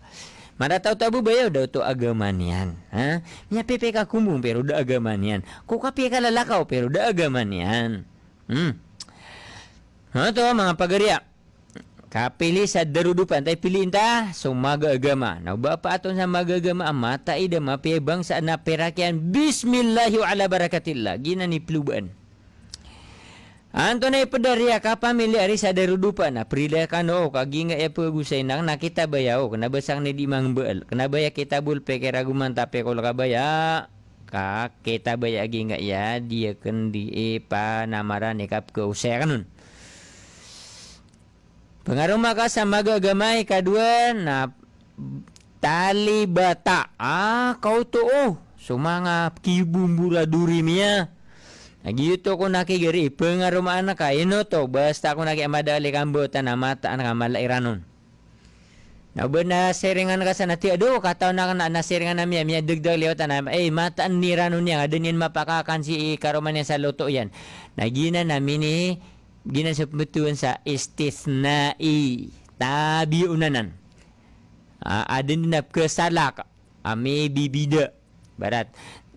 Mada tau tabu bayau daw tu agama nian. Ha? Nya pepe kumbung pero da agamanian. nian. Kuka pepe ka lalakaw pero da agama lah Hmm. Ha to mga pagariak. Kapili sa darudupan tay piliin ta sumaga agama. Nau bapa aton sa magagama mata ida mapiebang sa naperakian bismillahi wa ala barakatillah. Gina pluban. Antone pederia kapa milik ari sada rudupa na prida kan oh kagi ngak ya pegu senang na kita bayau oh. kena besang ni di mang beul kena bayak kita bul peke raguman tapi kalau ka baya ka kita bayak gi ngak ya dia kendi di eh, epa namara nekap eh, ke usai kanun Pengaruh maka sama gagamai kedua na tali bata ah kau tu oh semangat kibumbura lah durimia Agiyuto ko nakigiri, ipeng nga rumaan na ka, inuto, basta ko naki amadali kambo, tanamata, anakamala iranon. Nabod na siringan ka sa nati, ado, kataw na ka na, nasiringan na miya, miya dugdag liyo, tanam, eh, mataan ni ranon niya, adunin mapakakan si karuman niya sa luto yan. Nagina namin ni, ginasuputuan sa istisnai, tabi unanan. Uh, ah, adin na kesalak, ame bibida. Barat.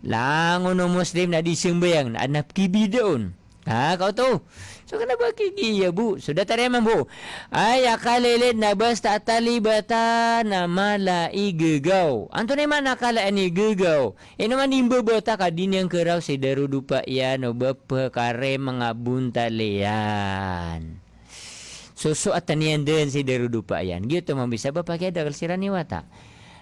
Lang uno muslim nak disembayang anak kibi daun. Ha kau tahu. So kena bagi gigi ya bu. Sudah so, tadi bu. Ay akalele na bas tali bata na mala i gegau. Anto ne mana kala ini gegau. Ini mana imbe bata kadin yang kerau si daru dupa ya no bepe kare mengabun talian. So so atanian den si daru dupa yan. Gitu mam bisa bapak ada kalsiran ni wata.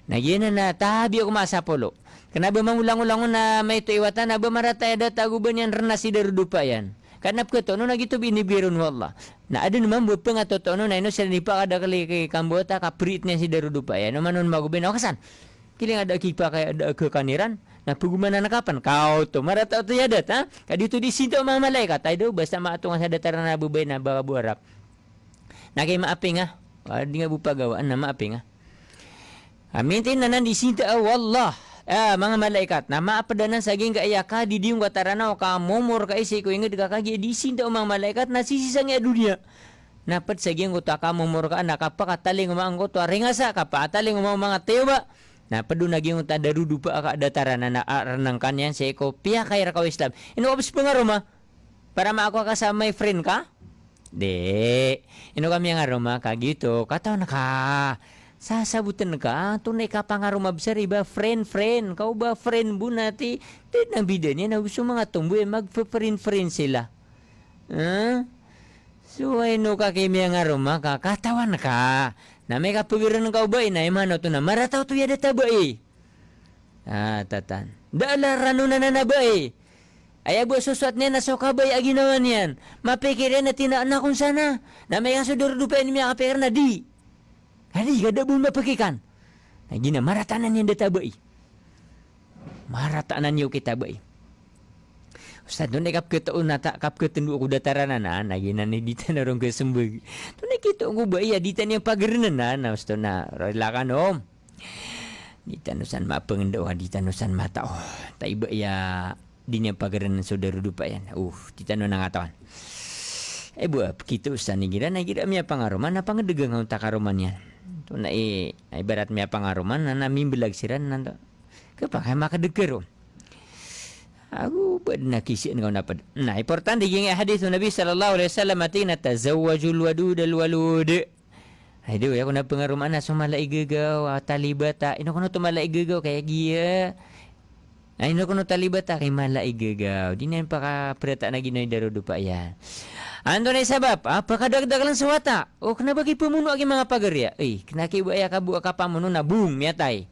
Nah, gini na tabi ako masapolo. polo. Karena memang ulang-ulang na mai tu iwatan na bemarata ada tagu ben yang renasi dari dupa yan. Karena ke tu nona gitu bini birun Allah. Nah, ada buat bupeng atau tu nona ino sedi pak ada kali ke kambota kapritnya si dari dupa yan. Nona nona magu ben okasan. Kini ada kipa ada kekaniran. Nah, pugumana na kapan kau tu marata tu ya dat ha. Kadi tu di situ mama malaikat kata itu bahasa atung asa dataran na bu ben na bawa bu arab. Na kay ma apeng ah. ha. Ada dinga bupa gawaan na ma apeng ah. Amin tin nana di situ ah, Allah. Eh, mga ya, malaikat, na maapadanan sa aking kaya ka, didiyong watarana o ka momor ka isi ko ingat kakagi, di sinta o mga malaikat, nasisisang ya dunia. Napat sa aking kuta ka momor ka, nakapakataling umang ang kotwa ringasa, kapataling umang mga tayo ba? Napat doon naging kuta darudupa ka datarana na aranang ah, kanyan sa iko, pihak kay rakaw islam. Ino kapis po nga Roma, para maako ka sa may friend ka? Dek. ino kami nga Roma, kagito, kataw na ka. Kataw na ka sasabutan ka, tunay ka pangaroma bisari iba friend friend, kau ba friend bu nati, di na bida niya na gusto mga tumbuy mag friend friend sila. Huh? So ay no ka kimi ang aroma ka, katawan ka, na may kapagiran kau ba na imano to na marataw tu yada tabay. Ah, tatan. Dala rano na na nabay. Aya buat sesuatu niya na so kabay aginawan niyan. Mapikirin na tinaan akong sana. Na may kasudur dupain niya kapikir na di. Hari ke dia belum dapat kan? Eh, gina, marah tanan yang dia tabai. Marah tanan yang kita tabai. Ustaz, tu ah. nak kap ke tu nak tak kap ke tenduk ku dataran na na ni di tanah rong ke sembuh. Tu nak kita ku bai ya di yang pagerna na ah. na nah, ustaz na. Relakan om. Di tanusan ma pengendok ah. di tanusan mata. Oh, tak ibak ya di ni pagerna saudara dupa ya. Uh, di tanah nang atawan. Eh buat kita ustaz ni gina na gina mi apa ngaruman apa ngedegang ngau takaruman ya tu na i ibarat mi apang aruman na na mi belag siran na tu ke pang hema ke deger aku bad na kisik ngau na pad na important di ingat hadis nabi sallallahu alaihi wasallam ati na tazawwajul wadud al walud aduh aku na pengaruman na sumala igegau ah, talibata ah. ino kono tu malai igegau kayak gie Ay, no kuno taliba ta kay mala igagaw. Di na pa ka prata na ginoy daro pa ya. Ando ah, na sabab, apa ah, ka dagdag lang sa wata? O oh, kenapa ki pumuno agi mga pagarya? Ay, eh, kenaki ba ya kabu ka pamuno na boom yatay.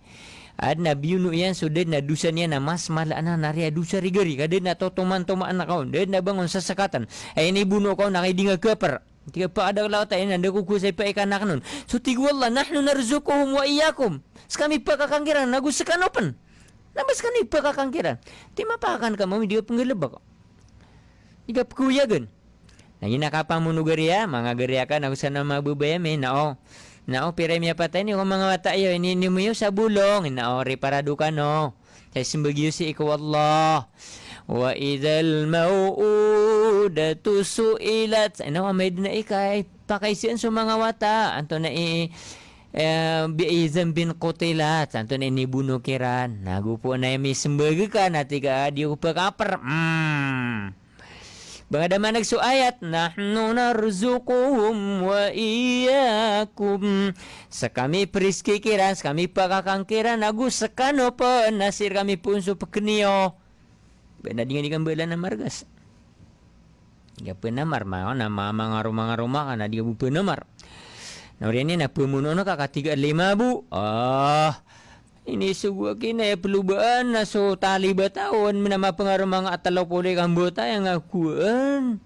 Ad ah, na biuno yan sudet na dusan yan na mas mala na nariya dusa rigari kada na totoman toma anak ko. Dad na bangon sa sakatan. Ay eh, ni buno ko na kay dinga keper. Tiga pa ada lawat ay nanda ko ko sa pa ikanak nun. So tigwalla nahnu narzukuhum wa iyakum. Sa kami pa kakangiran nagusakan open. Labas ka ni pakakang kira. Ti mapakan ka mo, hindi yung panggilabak. Igap kuya gan. Naging nakapamuno ya, mga gariya ka, nausan na mabubayam eh, nao. Nao, piremya patay niyo kung mga mata iyo, inini mo sa bulong. Nao, reparado ka no. Sa simbagyo si ikaw Allah. Wa idal mauudatu suilat. Ano, amay na ikay, pakaisian sa mga wata. Anto na i... Eh, bi izin bin qutilat antun ini bunuh kiran nah gupu nae mi sembegekan hati ka ah, dia gupu kaper hmm. Bang ada mana su ayat nahnu narzuquhum wa iyyakum sekami periski kiran sekami pakakang kiran agu sekano pe nasir kami pun su pekenio benda dingin dingin bela nama margas ya pe nama mar mana mama ngaruh mangaruh mana dia bupe nama Nampaknya ni nak pemunuh nak kakak tiga lima bu. Ah. Ini sebuah kini perlu berana so tali bertahun menama pengaruh mangat telok boleh kambutah yang aku kan?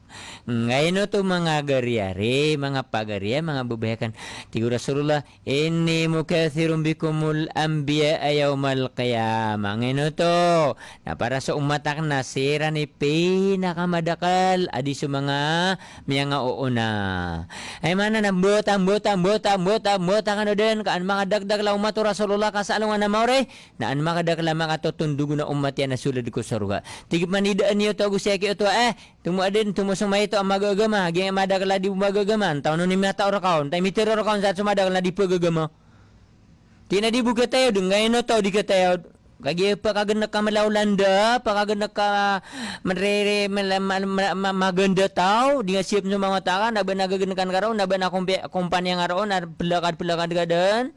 Ngayon no to mga gariyari, mga pagariya, mga bubayakan. Tigo Rasulullah, Inni mukathirun bikumul anbiya ayawmal qiyama. Ngayon no to, na para sa umatak na sira ni pinakamadakal, adi sa mga mga nga uuna. Ay eh, mana na bota buta, buta, buta, buta ka no din, kaan mga dagdag la umato Rasulullah, kasalong lah na maure, na an mga dagdag la mga tutundugo na umat na sulad ko sa ruha. Tigo manidaan niyo to, gusya ito eh, Tumu adin tumu sumai tu amaga agama, geng amada kala di bumaga agama, tau nuni mata orang kau, tai miter orang kau saat sumada kala di puga agama. Tina di buka tayo dung, gaya no di kata yo. Kagi apa kagak nak kamar lau landa, apa kagak nak kamar mere magenda tahu dia siap semua mata kan, nak benar kagak nak kan karo, nak benar yang karo, nak belakar belakar gaden.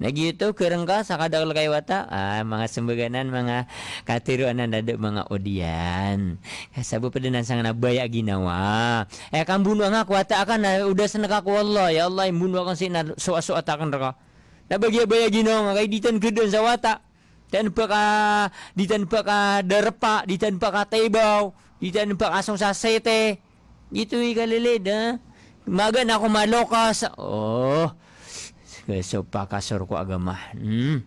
Nah gitu kurang kau sakar dah wata. Ah, mga sembeganan, mga katiru anak dadu, mga odian. Eh, sabu pada nansangan abai aginawa. Eh, kan bunuh ngak wata akan. Udah senek aku Allah. Ya Allah, bunuh akan sih. Soa-soa takkan raka. Nak bagi abai aginawa. Ngakai ditan gedun sa wata. baka, ditan baka derpa, ditan baka tebau, ditan baka asong sa sete. Gitu ikalilid, ha? Magan aku malokas. Oh ke sopa kasur ku agama. Hmm.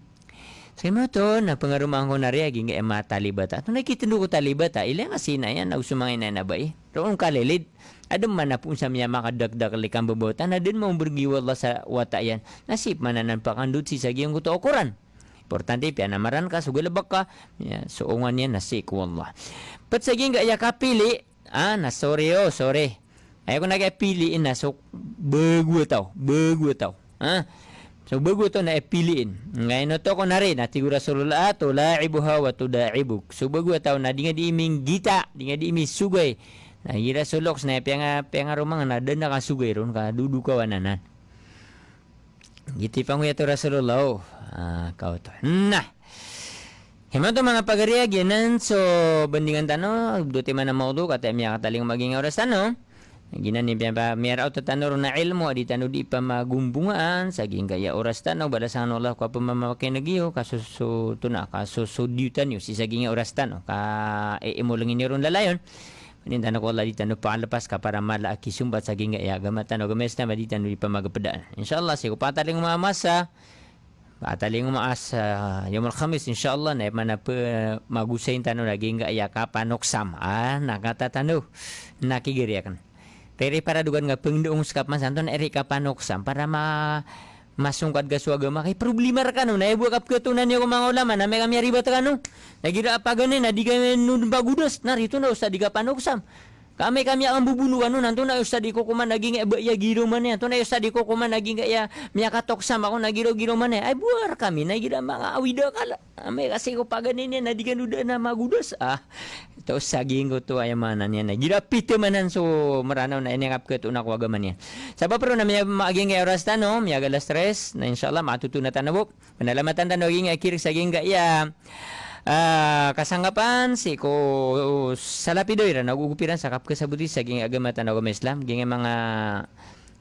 Sekarang mo to, na pengaruh ko na riyagi nga ema taliba ta. Tunay kitundu ko taliba ta, ilay nga ya? sina yan, nagsumangay na nabay. Roon ka lilid. Ado Ada mana pun sa miya makadagdag likang babota na din mong bergiwa Allah sa wata yan. Nasip man na nanpakandut si sagi ang kutuokuran. Importante, pianamaran ka, sugalabak ka. Yeah, suungan yan, nasik wala. Pet Pat sagi ya ayaka pili, ah, ha, na sorry oh, sorry. Ayaw ko nag-apiliin na, so, bagwa tau, bagwa tau. Ah. Cuba gua tu nak appealin. Ngai no kau nari nanti gua Rasulullah ah, tu la ibuha wa tudaibu. Cuba gua tahu nak dengan diiming gita, dengan diiming sugai. Nah gira solok sna pianga pianga rumah ngan ada nak sugai run ka dudu kawan anan. Giti pangu tu Rasulullah. Oh, ah kau tu. Nah. Hema tu mga pagariya gianan so bendingan tano do ti mana maudu kata mi kata ling maging oras tano. Gina ni pian ba miar au tatanur na ilmu di tanu di pamagumbungan sagi ingga ya oras tanau bada sang Allah ko pamamake negi o kasusu tuna kasusu diutan yo si sagi ingga oras tanau ka e emo lengin ni run lalayon ni tanu ko Allah di tanu pa lepas ka para mala ki sumbat sagi ingga ya gamat tanau gemes tanau di pama di Insya Allah sih ko pataling ma masa Pataling ma asa yomul khamis insyaallah na mana pe magusain tanu lagi ingga ya ka panok sam ah nakata tanu nakigiriakan. Ya, Tere para dugan nga pengdoong sa kapman santon eri kapanok sa para ma masungkat ga suwaga maka problema ra kanu na ibu kap ketunan yo mang ulama na mega miari bata kanu na gira apa gane na diga nun bagudos na ritu na usa diga panok sam kami kami akan bubunuh kanu nanti nak ustaz di kokoman lagi ngak be ya giro mane tu nak ustaz di kokoman lagi ngak ya miak ya, katok sama ko nagiro giro mane ai buar kami nak gira mang awida kala kami kasih ko pagan ini nak digan uda nama gudus ah tu saging ko tu ayam mana ni nak gira pite manan so merana nak ini ngap ke tu nak waga mane sebab perlu namanya geng ngak ora stano miak gala stres na insyaallah matutu na pendalaman tanda tanogi ngak kiri saging ngak ya Ah, kasangapan si ko salapidoy ra nagugupiran sa kapke sa budis sa ging agamatan ako Islam ging mga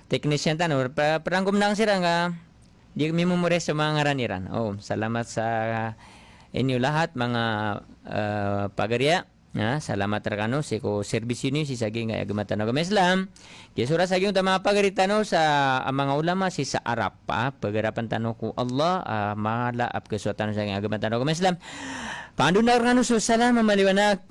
technician tan or pa, nang sira nga di kami mumure sa mga ngaraniran. Oh, salamat sa inyo lahat mga uh, pagarya. Ha, salamat terkano sa ko service ini si saging nga gamatan ng Islam. Kaya sura saging utama apa gerita no sa ah, mga ulama si sa Arab ah, pa pagarapan tano ko Allah uh, ah, mahala ap kesuatan sa saging gamatan ng Islam. Pandu na terkano sa salam mamaliwana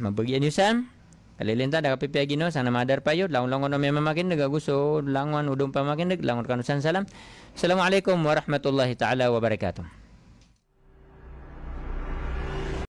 mabagyan niyo san. Kalilinta da pipiagi no sana madar payo laung laung no memang makin nagaguso langwan udum pamakin nag langon kanusan salam. Assalamualaikum warahmatullahi taala wabarakatuh.